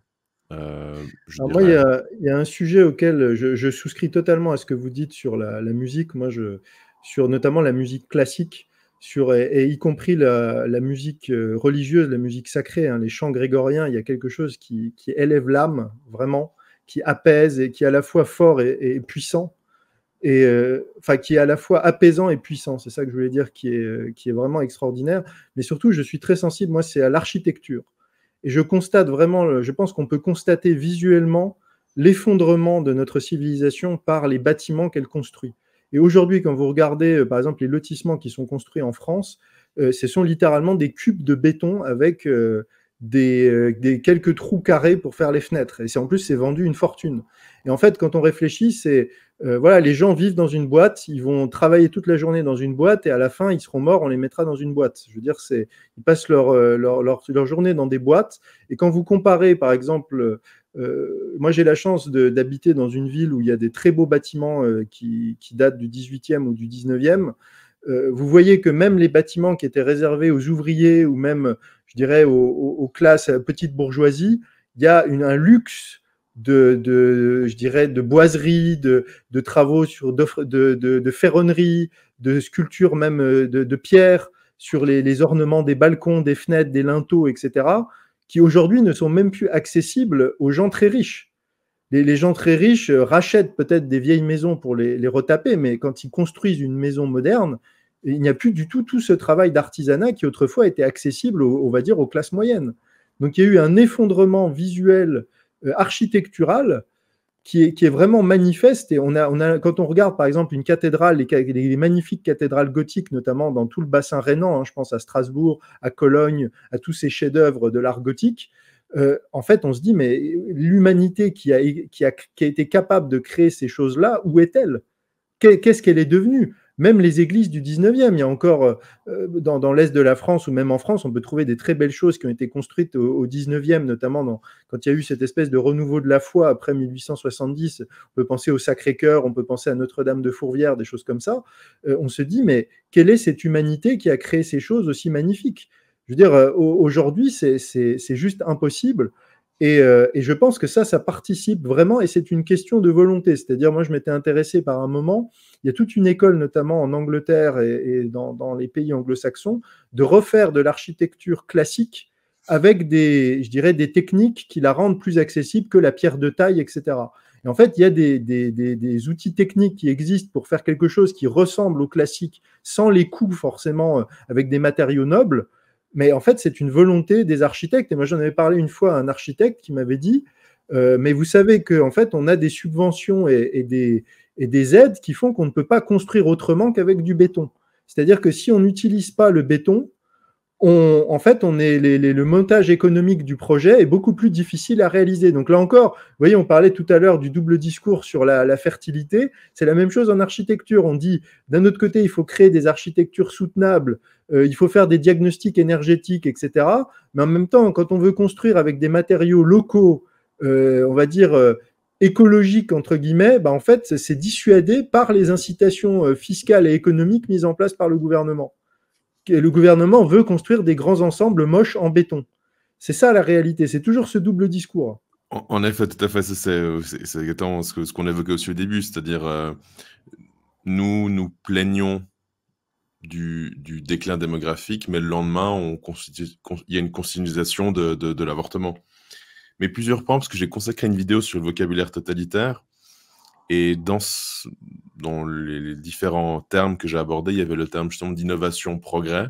euh, il y, a un sujet auquel je, souscris totalement à ce que vous dites sur la, musique, moi, je, sur notamment la musique classique. Sur, et, y compris la, musique euh, religieuse, la musique sacrée, hein, les chants grégoriens, il y a quelque chose qui élève l'âme, vraiment, qui apaise et qui est à la fois fort et, puissant. Et, euh, enfin, qui est à la fois apaisant et puissant, c'est ça que je voulais dire, qui est, euh, qui est vraiment extraordinaire. Mais surtout, je suis très sensible, moi, c'est à l'architecture. Et je constate vraiment, euh, je pense qu'on peut constater visuellement l'effondrement de notre civilisation par les bâtiments qu'elle construit. Et aujourd'hui, quand vous regardez, par exemple, les lotissements qui sont construits en France, ce sont littéralement des cubes de béton avec, euh, des, quelques trous carrés pour faire les fenêtres. Et c'est en plus, c'est vendu une fortune. Et en fait, quand on réfléchit, c'est euh, voilà, les gens vivent dans une boîte, ils vont travailler toute la journée dans une boîte et à la fin, ils seront morts, on les mettra dans une boîte. Je veux dire, c'est ils passent leur, euh, journée dans des boîtes. Et quand vous comparez, par exemple, moi, j'ai la chance d'habiter dans une ville où il y a des très beaux bâtiments qui, qui, datent du 18e ou du 19e. Euh, vous voyez que même les bâtiments qui étaient réservés aux ouvriers ou même, je dirais, aux, classes, euh, petites bourgeoisies, petite bourgeoisie, il y a un luxe de, je dirais, de boiserie, de, travaux sur de, de, ferronnerie, de sculptures même euh, de, pierre sur les, ornements des balcons, des fenêtres, des linteaux, etc., qui aujourd'hui ne sont même plus accessibles aux gens très riches. Les, gens très riches rachètent peut-être des vieilles maisons pour les, retaper, mais quand ils construisent une maison moderne, il n'y a plus du tout tout ce travail d'artisanat qui autrefois était accessible, on va dire, aux classes moyennes. Donc il y a eu un effondrement visuel, euh, architectural, qui est, vraiment manifeste. Et quand on regarde par exemple une cathédrale, les, magnifiques cathédrales gothiques, notamment dans tout le bassin rhénan, hein, je pense à Strasbourg, à Cologne, à tous ces chefs-d'œuvre de l'art gothique, euh, en fait, on se dit, mais l'humanité qui a été capable de créer ces choses-là, où est-elle Qu'est-ce qu'elle est devenue même les églises du 19e, il y a encore euh, euh, dans, l'Est de la France ou même en France, on peut trouver des très belles choses qui ont été construites au, 19e, notamment quand il y a eu cette espèce de renouveau de la foi après 1870. On peut penser au Sacré-Cœur, on peut penser à Notre-Dame de Fourvière, des choses comme ça. Euh, on se dit, mais quelle est cette humanité qui a créé ces choses aussi magnifiques Je veux dire, aujourd'hui, c'est juste impossible euh, et, je pense que ça, ça participe vraiment, et c'est une question de volonté. C'est-à-dire, moi, je m'étais intéressé par un moment, il y a toute une école, notamment en Angleterre et, dans, les pays anglo-saxons, de refaire de l'architecture classique avec des, je des techniques qui la rendent plus accessible que la pierre de taille, etc. Et en fait, il y a des, des outils techniques qui existent pour faire quelque chose qui ressemble au classique, sans les coûts forcément, euh, avec des matériaux nobles. Mais en fait, c'est une volonté des architectes. Et moi, j'en avais parlé une fois à un architecte qui m'avait dit, euh, mais vous savez qu'en en fait, on a des subventions et des aides qui font qu'on ne peut pas construire autrement qu'avec du béton. C'est-à-dire que si on n'utilise pas le béton, on, en fait, on est le montage économique du projet est beaucoup plus difficile à réaliser. Donc là encore, vous voyez, on parlait tout à l'heure du double discours sur la, fertilité. C'est la même chose en architecture. On dit, d'un autre côté, il faut créer des architectures soutenables, euh, il faut faire des diagnostics énergétiques, etc. Mais en même temps, quand on veut construire avec des matériaux locaux, euh, on va dire euh, écologiques entre guillemets, bah, en fait, c'est dissuadé par les incitations fiscales et économiques mises en place par le gouvernement le gouvernement veut construire des grands ensembles moches en béton. C'est ça la réalité, c'est toujours ce double discours. En, effet, tout à fait, c'est exactement ce qu'on évoquait aussi au début, c'est-à-dire euh, nous nous plaignons du, déclin démographique, mais le lendemain, il y a une continuisation de, de l'avortement. Mais plusieurs points, parce que j'ai consacré une vidéo sur le vocabulaire totalitaire, et dans ce, dans les, différents termes que j'ai abordés, il y avait le terme justement d'innovation, progrès.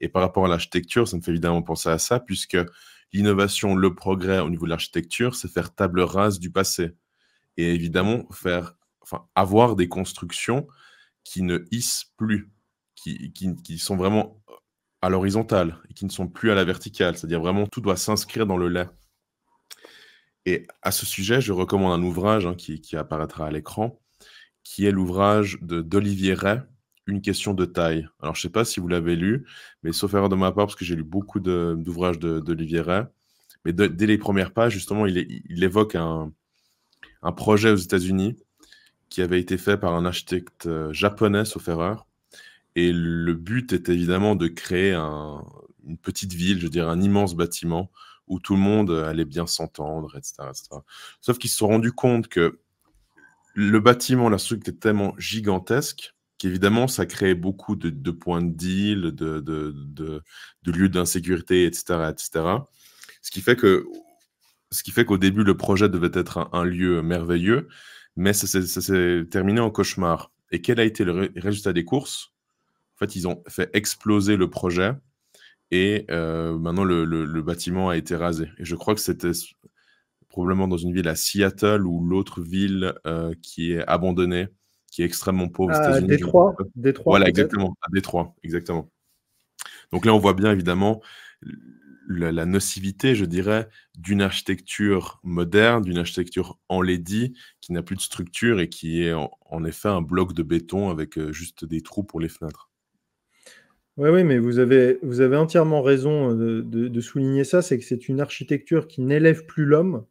Et par rapport à l'architecture, ça me fait évidemment penser à ça, puisque l'innovation, le progrès au niveau de l'architecture, c'est faire table rase du passé. Et évidemment, faire, enfin, avoir des constructions qui ne hissent plus, qui, sont vraiment à l'horizontale et qui ne sont plus à la verticale. C'est-à-dire vraiment, tout doit s'inscrire dans le lait. Et à ce sujet, je recommande un ouvrage hein, qui, apparaîtra à l'écran, qui est l'ouvrage d'Olivier Ray, Une question de taille. Alors, je ne sais pas si vous l'avez lu, mais sauf erreur de ma part, parce que j'ai lu beaucoup d'ouvrages d'Olivier Ray, mais dès les premières pages, justement, il, évoque un, projet aux États-Unis qui avait été fait par un architecte euh, japonais, sauf erreur. Et le but est évidemment de créer une petite ville, je veux dire un immense bâtiment où tout le monde allait bien s'entendre, etc., etc., Sauf qu'ils se sont rendus compte que le bâtiment, la structure est tellement gigantesque qu'évidemment, ça créait beaucoup de, points de deal, de, lieux d'insécurité, etc., etc. Ce qui fait que ce qui fait qu'au début, le projet devait être un, lieu merveilleux, mais ça, s'est terminé en cauchemar. Et quel a été le résultat des courses En fait, ils ont fait exploser le projet et euh, maintenant, le, le, bâtiment a été rasé. Et je crois que c'était probablement dans une ville à Seattle ou l'autre ville euh, qui est abandonnée, qui est extrêmement pauvre aux ah, unis Détroit, Détroit. Voilà, exactement, à Détroit, exactement. Donc là, on voit bien évidemment la, nocivité, je dirais, d'une architecture moderne, d'une architecture enlaidie, qui n'a plus de structure et qui est en, effet un bloc de béton avec euh, juste des trous pour les fenêtres. Oui, oui, mais vous avez, vous avez entièrement raison euh, de souligner ça, c'est que c'est une architecture qui n'élève plus l'homme,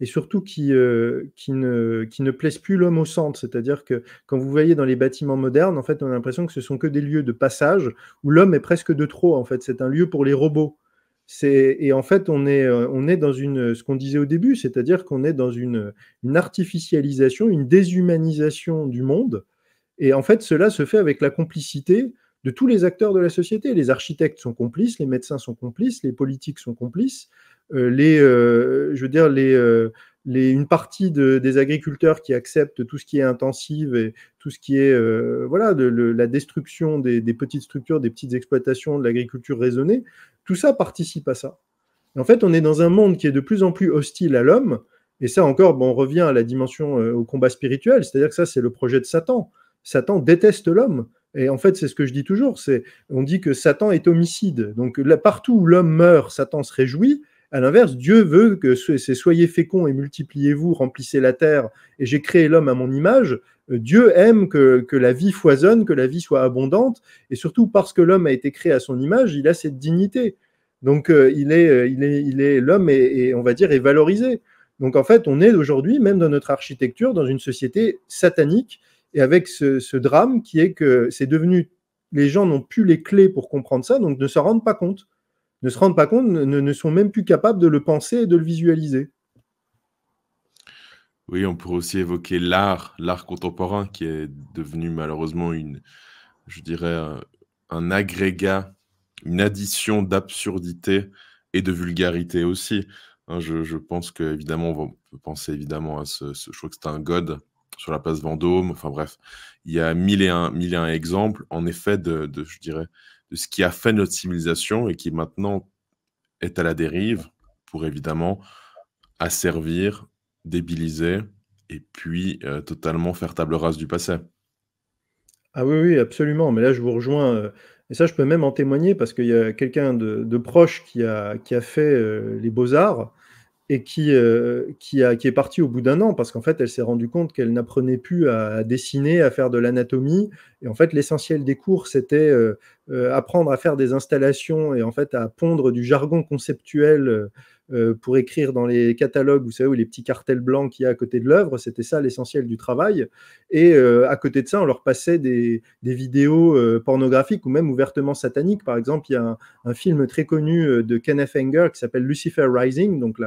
et surtout qui, euh, qui, ne, qui plaisent plus l'homme au centre. C'est-à-dire que quand vous voyez dans les bâtiments modernes, en fait, on a l'impression que ce sont que des lieux de passage où l'homme est presque de trop. En fait, c'est un lieu pour les robots. Et en fait, on est, euh, on est dans une, ce qu'on disait au début, c'est-à-dire qu'on est dans une, une artificialisation, une déshumanisation du monde. Et en fait, cela se fait avec la complicité de tous les acteurs de la société. Les architectes sont complices, les médecins sont complices, les politiques sont complices, euh, les, euh, je veux dire, les, euh, les, une partie des agriculteurs qui acceptent tout ce qui est intensive et tout ce qui est voilà, de, la destruction des, petites structures, des petites exploitations, de l'agriculture raisonnée, tout ça participe à ça. en fait, on est dans un monde qui est de plus en plus hostile à l'homme. Et ça encore, bon, on revient à la dimension au combat spirituel, c'est-à-dire que ça, c'est le projet de Satan. Satan déteste l'homme. Et en fait, c'est ce que je dis toujours, c'est on dit que Satan est homicide. Donc partout où l'homme meurt, Satan se réjouit. À l'inverse, Dieu veut que c'est soyez féconds et multipliez-vous, remplissez la terre, et j'ai créé l'homme à mon image. Euh, Dieu aime que, la vie foisonne, que la vie soit abondante, et surtout parce que l'homme a été créé à son image, il a cette dignité. Donc euh, euh, il est, l'homme et, on va dire est valorisé. Donc en fait, on est aujourd'hui même dans notre architecture dans une société satanique et avec ce, drame qui est que c'est devenu, les gens n'ont plus les clés pour comprendre ça, donc ne se rendent pas compte, ne se rendent pas compte, ne, ne sont même plus capables de le penser et de le visualiser. Oui, on pourrait aussi évoquer l'art, l'art contemporain qui est devenu malheureusement une, je dirais, un, agrégat, une addition d'absurdité et de vulgarité aussi. Hein, je, pense que évidemment, on peut penser évidemment à ce, ce je crois que c'est un god sur la place Vendôme. Enfin bref, il y a mille et un, exemples, en effet, de, je dirais, de ce qui a fait notre civilisation et qui maintenant est à la dérive pour évidemment asservir, débiliser et puis euh, totalement faire table rase du passé. Ah oui, oui, absolument. Mais là, je vous rejoins. Euh, et ça, je peux même en témoigner parce qu'il y a quelqu'un de, proche qui a, qui a fait euh, les beaux-arts et qui, euh, qui, a, qui, est partie au bout d'un an parce qu'en fait, elle s'est rendue compte qu'elle n'apprenait plus à dessiner, à faire de l'anatomie. Et en fait, l'essentiel des cours, c'était euh, euh, apprendre à faire des installations et en fait à pondre du jargon conceptuel euh, pour écrire dans les catalogues, vous savez, ou les petits cartels blancs qu'il y a à côté de l'œuvre, c'était ça l'essentiel du travail. Et euh, à côté de ça, on leur passait des, vidéos euh, pornographiques ou même ouvertement sataniques. Par exemple, il y a un, film très connu de Kenneth Anger qui s'appelle Lucifer Rising, donc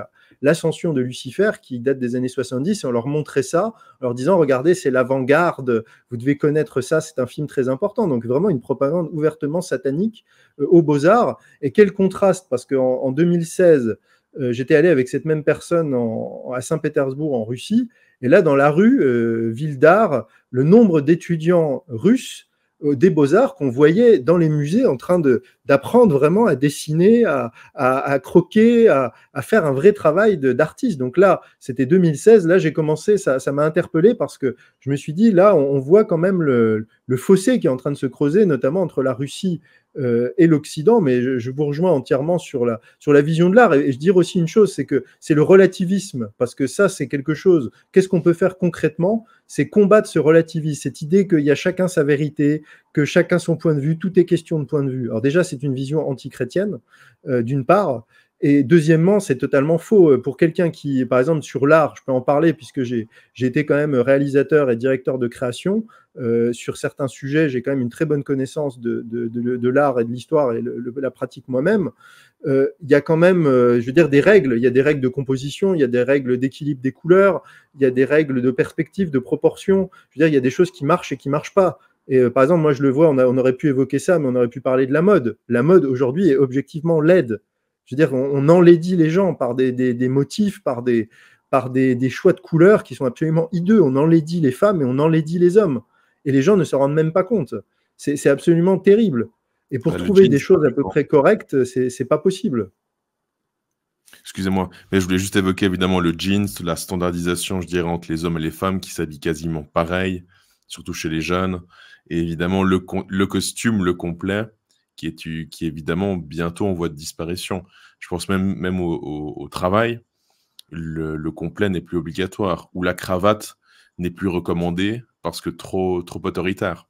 l'ascension de Lucifer qui date des années 70. Et on leur montrait ça en leur disant, regardez, c'est l'avant-garde, vous devez connaître ça, c'est un film très important. Donc vraiment une propagande ouvertement satanique aux beaux-arts. Et quel contraste, parce qu'en en 2016, euh, j'étais allé avec cette même personne à Saint-Pétersbourg en Russie. Et là, dans la rue, euh, ville d'art, le nombre d'étudiants russes euh, des beaux-arts qu'on voyait dans les musées en train de, d'apprendre vraiment à dessiner, à, croquer, à, faire un vrai travail d'artiste. Donc là, c'était 2016, là j'ai commencé, ça m'a interpellé parce que je me suis dit, là, on, voit quand même le, fossé qui est en train de se creuser, notamment entre la Russie euh, et l'Occident, mais je, vous rejoins entièrement sur la, sur la vision de l'art. Et, je dire aussi une chose, c'est que c'est le relativisme, parce que ça, c'est quelque chose. Qu'est-ce qu'on peut faire concrètement C'est combattre ce relativisme, cette idée qu'il y a chacun sa vérité, que chacun son point de vue, tout est question de point de vue. Alors déjà, c'est une vision antichrétienne, euh, d'une part. Et deuxièmement, c'est totalement faux. Euh, pour quelqu'un qui, par exemple, sur l'art, je peux en parler puisque j'ai été quand même réalisateur et directeur de création. Euh, sur certains sujets, j'ai quand même une très bonne connaissance de, de, l'art et de l'histoire et de la pratique moi-même. Euh, il y a quand même, je veux dire, des règles. Il y a des règles de composition, il y a des règles d'équilibre des couleurs, il y a des règles de perspective, de proportion. Je veux dire, il y a des choses qui marchent et qui marchent pas. Et euh, par exemple, moi je le vois, on, aurait pu évoquer ça, mais on aurait pu parler de la mode. La mode aujourd'hui est objectivement laide. Je veux dire, on, enlaidit les gens par des, motifs, par, des, par des, choix de couleurs qui sont absolument hideux. On enlaidit les femmes et on enlaidit les hommes. Et les gens ne se rendent même pas compte. C'est absolument terrible. Et pour ah, trouver des choses à peu près correctes, c'est pas possible. Excusez-moi, mais je voulais juste évoquer évidemment le jeans, la standardisation, je dirais, entre les hommes et les femmes qui s'habillent quasiment pareil, surtout chez les jeunes. Et évidemment, le, costume, le complet, qui est, qui évidemment bientôt en voie de disparition. Je pense même, même au, travail, le, complet n'est plus obligatoire, ou la cravate n'est plus recommandée parce que trop, trop autoritaire.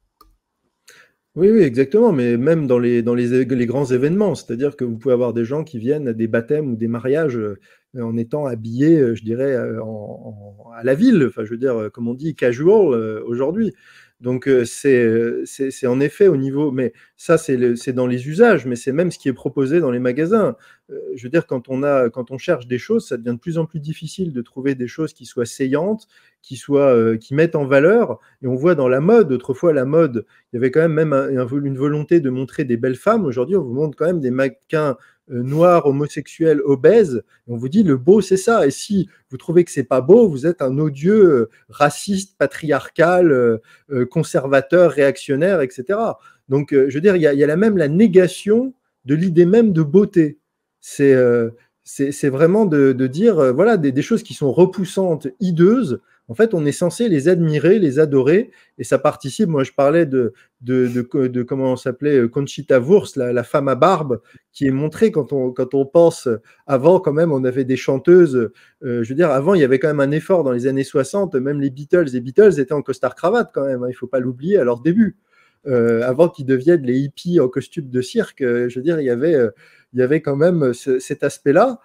Oui, oui, exactement, mais même dans les, dans les, grands événements, c'est-à-dire que vous pouvez avoir des gens qui viennent à des baptêmes ou des mariages euh, en étant habillés, euh, je dirais, euh, à la ville, enfin, je veux dire, comme on dit, casual aujourd'hui. Donc euh, euh, c'est en effet au niveau, mais ça c'est dans les usages, mais c'est même ce qui est proposé dans les magasins. Euh, je veux dire quand on a quand on cherche des choses, ça devient de plus en plus difficile de trouver des choses qui soient saillantes, qui soient qui mettent en valeur. Et on voit dans la mode, autrefois la mode, il y avait quand même même une volonté de montrer des belles femmes. Aujourd'hui, on vous montre quand même des maquins euh, noir, homosexuel, obèse. on vous dit le beau, c'est ça. Et si vous trouvez que c'est pas beau, vous êtes un odieux euh, raciste, patriarcal, euh, conservateur, réactionnaire, etc. Donc, je veux dire, il y, a, même la négation de l'idée même de beauté. C'est vraiment de, dire voilà des, choses qui sont repoussantes, hideuses, en fait, on est censé les admirer, les adorer, et ça participe. Moi, je parlais de, comment on s'appelait euh, Conchita Wurst, la, femme à barbe, qui est montrée quand on, pense. Euh, avant, quand même, on avait des chanteuses. Euh, je veux dire, avant, il y avait quand même un effort dans les années 60. Même les Beatles, et Beatles étaient en costard cravate quand même. Hein, il ne faut pas l'oublier à leur début. avant qu'ils deviennent les hippies en costume de cirque, je veux dire, il y avait, quand même cet aspect-là.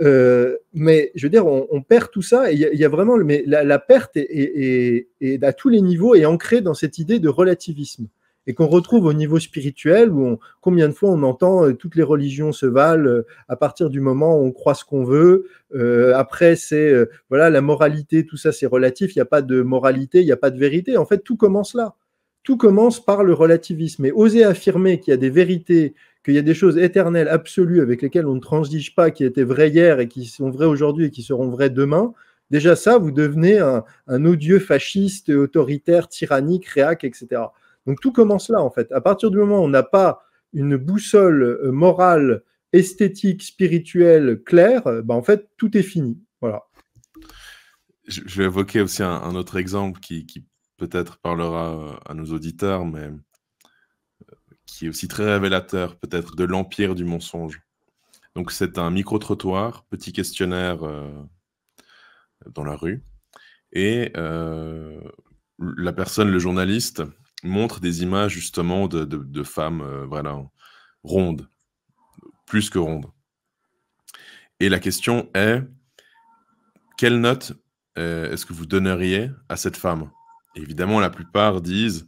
Euh, mais je veux dire, on, perd tout ça. Et il y, a vraiment mais la, perte est, à tous les niveaux est ancrée dans cette idée de relativisme et qu'on retrouve au niveau spirituel où combien de fois on entend euh, toutes les religions se valent euh, à partir du moment où on croit ce qu'on veut. après, c'est voilà la moralité, tout ça c'est relatif. Il n'y a pas de moralité, il n'y a pas de vérité. En fait, tout commence là. Tout commence par le relativisme. Et oser affirmer qu'il y a des vérités qu'il y a des choses éternelles, absolues, avec lesquelles on ne transige pas, qui étaient vraies hier et qui sont vraies aujourd'hui et qui seront vraies demain, déjà ça, vous devenez un, odieux fasciste, autoritaire, tyrannique, réac, etc. Donc tout commence là, en fait. À partir du moment où on n'a pas une boussole euh, morale, esthétique, spirituelle, claire, ben en fait, tout est fini. Voilà. Je vais évoquer aussi un, autre exemple qui, qui peut-être parlera euh, à nos auditeurs, mais qui est aussi très révélateur peut-être de l'empire du mensonge. Donc c'est un micro-trottoir, petit questionnaire euh, dans la rue, et euh, la personne, le journaliste, montre des images justement de, de, femmes euh, voilà, rondes, plus que rondes. Et la question est, quelle note est-ce que vous donneriez à cette femme Évidemment, la plupart disent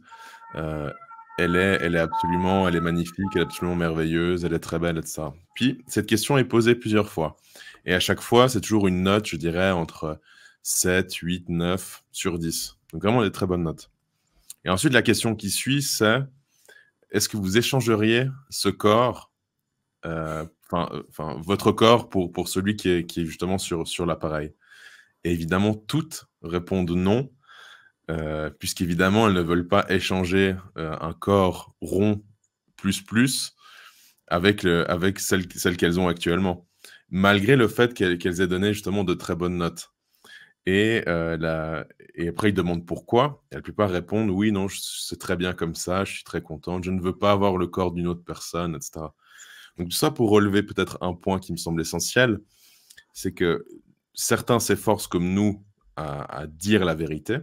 elle est, elle est absolument, elle est magnifique, elle est absolument merveilleuse, elle est très belle, etc. Puis cette question est posée plusieurs fois. Et à chaque fois, c'est toujours une note, je dirais, entre 7, 8, 9 sur 10. Donc vraiment des très bonnes notes. Et ensuite, la question qui suit, c'est est-ce que vous échangeriez ce corps, euh, euh, enfin votre corps pour, pour celui qui est, qui est justement sur, sur l'appareil Et évidemment, toutes répondent non, euh, puisqu'évidemment, elles ne veulent pas échanger euh, un corps rond plus plus avec, avec celle, celle qu'elles ont actuellement, malgré le fait qu'elles aient donné justement de très bonnes notes. Et, euh, la, et après, ils demandent pourquoi. Et la plupart répondent oui, non, c'est très bien comme ça, je suis très contente, je ne veux pas avoir le corps d'une autre personne, etc. Donc, tout ça pour relever peut-être un point qui me semble essentiel, c'est que certains s'efforcent comme nous à dire la vérité,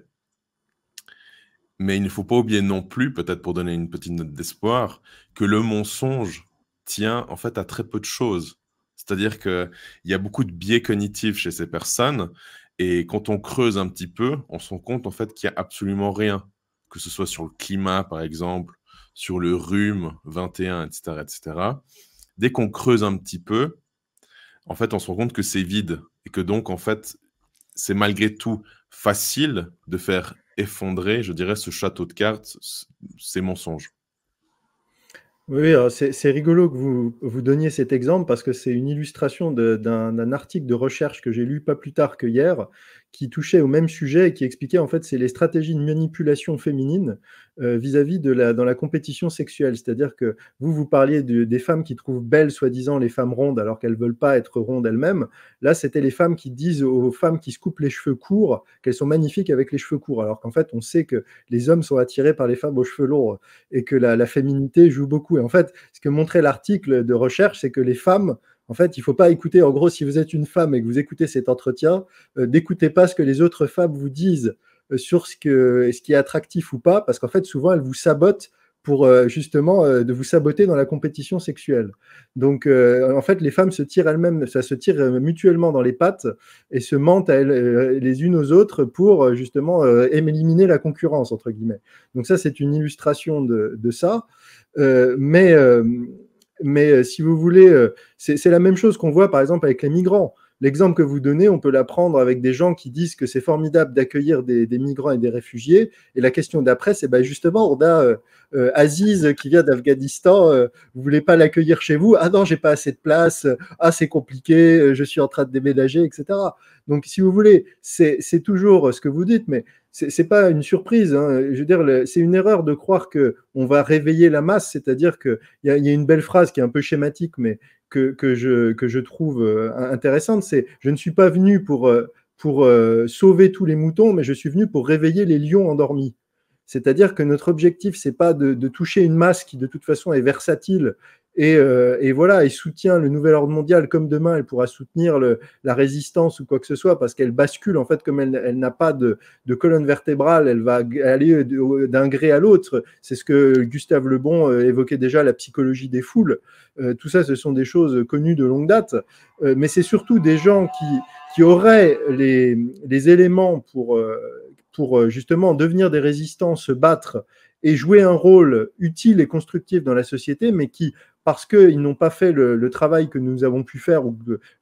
mais il ne faut pas oublier non plus, peut-être pour donner une petite note d'espoir, que le mensonge tient en fait à très peu de choses. C'est-à-dire qu'il y a beaucoup de biais cognitifs chez ces personnes, et quand on creuse un petit peu, on se rend compte en fait qu'il n'y a absolument rien, que ce soit sur le climat par exemple, sur le rhume 21, etc. etc. Dès qu'on creuse un petit peu, en fait, on se rend compte que c'est vide, et que donc, en fait, c'est malgré tout facile de faire effondrer, je dirais, ce château de cartes, ces mensonges. Oui, euh, c'est rigolo que vous, vous donniez cet exemple parce que c'est une illustration d'un article de recherche que j'ai lu pas plus tard que hier qui touchait au même sujet et qui expliquait en fait c'est les stratégies de manipulation féminine euh, vis-à-vis de la dans la compétition sexuelle, c'est-à-dire que vous vous parliez des femmes qui trouvent belles soi-disant les femmes rondes alors qu'elles veulent pas être rondes elles-mêmes. Là, c'était les femmes qui disent aux femmes qui se coupent les cheveux courts qu'elles sont magnifiques avec les cheveux courts, alors qu'en fait on sait que les hommes sont attirés par les femmes aux cheveux lourds et que la féminité joue beaucoup. Et en fait, ce que montrait l'article de recherche, c'est que les femmes en fait, il ne faut pas écouter, en gros, si vous êtes une femme et que vous écoutez cet entretien, euh, n'écoutez pas ce que les autres femmes vous disent euh, sur ce, qui est attractif ou pas, parce qu'en fait, souvent, elles vous sabotent pour euh, justement de vous saboter dans la compétition sexuelle. Donc, en fait, les femmes se tirent elles-mêmes, ça se tire mutuellement dans les pattes et se mentent elles, les unes aux autres pour justement éliminer la concurrence entre guillemets. Donc ça, c'est une illustration de, de ça. mais mais euh, si vous voulez, euh, c'est la même chose qu'on voit par exemple avec les migrants. L'exemple que vous donnez, on peut l'apprendre avec des gens qui disent que c'est formidable d'accueillir des, migrants et des réfugiés. Et la question d'après, c'est ben justement, on a euh, euh, Aziz qui vient d'Afghanistan, vous euh, vous voulez pas l'accueillir chez vous Ah non, j'ai pas assez de place, ah c'est compliqué, je suis en train de déménager, etc. Donc si vous voulez, c'est toujours ce que vous dites, mais ce n'est pas une surprise. Hein. Je veux dire, c'est une erreur de croire que on va réveiller la masse. C'est-à-dire que il y, a une belle phrase qui est un peu schématique, mais que, je, que je trouve euh, intéressante, c'est je ne suis pas venu pour, euh, pour euh, sauver tous les moutons, mais je suis venu pour réveiller les lions endormis. C'est-à-dire que notre objectif, c'est pas de, de, toucher une masse qui de toute façon est versatile et, euh, et, voilà, il soutient le nouvel ordre mondial comme demain, elle pourra soutenir le, la résistance ou quoi que ce soit, parce qu'elle bascule, en fait, comme elle, elle n'a pas de, de, colonne vertébrale, elle va aller d'un gré à l'autre. C'est ce que Gustave Lebon euh, évoquait déjà, la psychologie des foules. Euh, tout ça, ce sont des choses connues de longue date, mais c'est surtout des gens qui, qui auraient les, les éléments pour, pour justement devenir des résistants, se battre et jouer un rôle utile et constructif dans la société, mais qui parce qu'ils n'ont pas fait le, travail que nous avons pu faire ou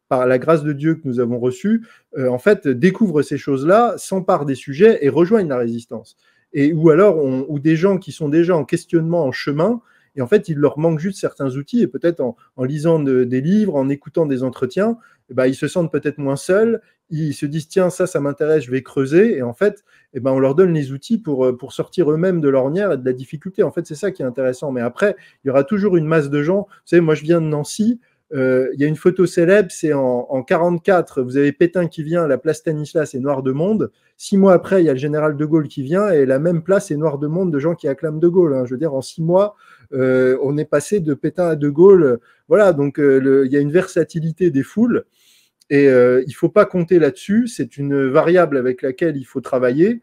par la grâce de Dieu que nous avons reçu, euh, en fait, découvrent ces choses-là, s'emparent des sujets et rejoignent la résistance. Et, ou alors, ou des gens qui sont déjà en questionnement, en chemin, et en fait, il leur manque juste certains outils, et peut-être en, lisant des livres, en écoutant des entretiens, eh ben, ils se sentent peut-être moins seuls, ils se disent tiens ça ça m'intéresse, je vais creuser et en fait eh ben, on leur donne les outils euh, pour, sortir eux-mêmes de l'ornière et de la difficulté. En fait c'est ça qui est intéressant. Mais après il y aura toujours une masse de gens. Vous savez moi je viens de Nancy. Euh, il y a une photo célèbre, c'est en, en 44, vous avez Pétain qui vient, la place Stanislas est noire de monde. Six mois après, il y a le général de Gaulle qui vient et la même place est noire de monde de gens qui acclament de Gaulle. Hein. Je veux dire, en six mois, euh, on est passé de Pétain à De Gaulle. Voilà, donc euh, il y a une versatilité des foules. Et euh, il ne faut pas compter là-dessus. C'est une variable avec laquelle il faut travailler.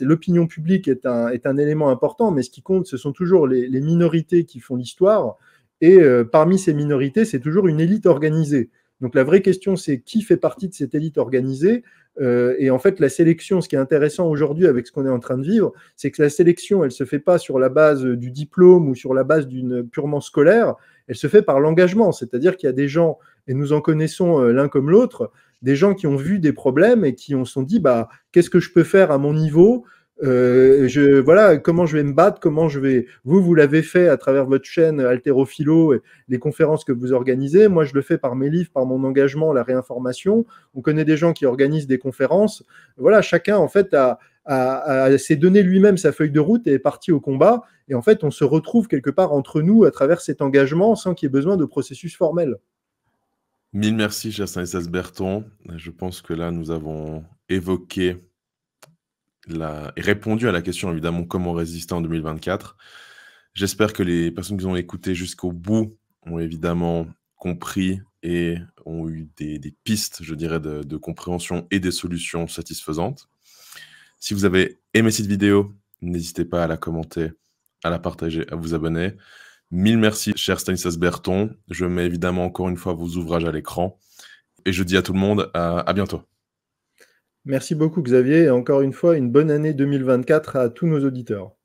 L'opinion publique est un, élément important, mais ce qui compte, ce sont toujours les, les minorités qui font l'histoire. Et parmi ces minorités, c'est toujours une élite organisée. Donc la vraie question, c'est qui fait partie de cette élite organisée euh, Et en fait, la sélection, ce qui est intéressant aujourd'hui avec ce qu'on est en train de vivre, c'est que la sélection, elle ne se fait pas sur la base du diplôme ou sur la base d'une purement scolaire, elle se fait par l'engagement. C'est-à-dire qu'il y a des gens, et nous en connaissons euh, l'un comme l'autre, des gens qui ont vu des problèmes et qui ont sont dit, bah, qu'est-ce que je peux faire à mon niveau euh, je, voilà, comment je vais me battre, comment je vais. Vous, vous l'avez fait à travers votre chaîne Alterophilo et les conférences que vous organisez. Moi, je le fais par mes livres, par mon engagement, la réinformation. On connaît des gens qui organisent des conférences. Voilà, chacun, en fait, a, a, s'est donné lui-même sa feuille de route et est parti au combat. Et en fait, on se retrouve quelque part entre nous à travers cet engagement sans qu'il y ait besoin de processus formel. Mille merci, Chassin sas Berton. Je pense que là, nous avons évoqué la, répondu à la question, évidemment, comment résister en 2024. J'espère que les personnes qui ont écouté jusqu'au bout ont évidemment compris et ont eu des, pistes, je dirais, de, compréhension et des solutions satisfaisantes. Si vous avez aimé cette vidéo, n'hésitez pas à la commenter, à la partager, à vous abonner. Mille merci, cher Stanislas Berton. Je mets évidemment encore une fois vos ouvrages à l'écran. Et je dis à tout le monde, à bientôt. Merci beaucoup Xavier et encore une fois une bonne année 2024 à tous nos auditeurs.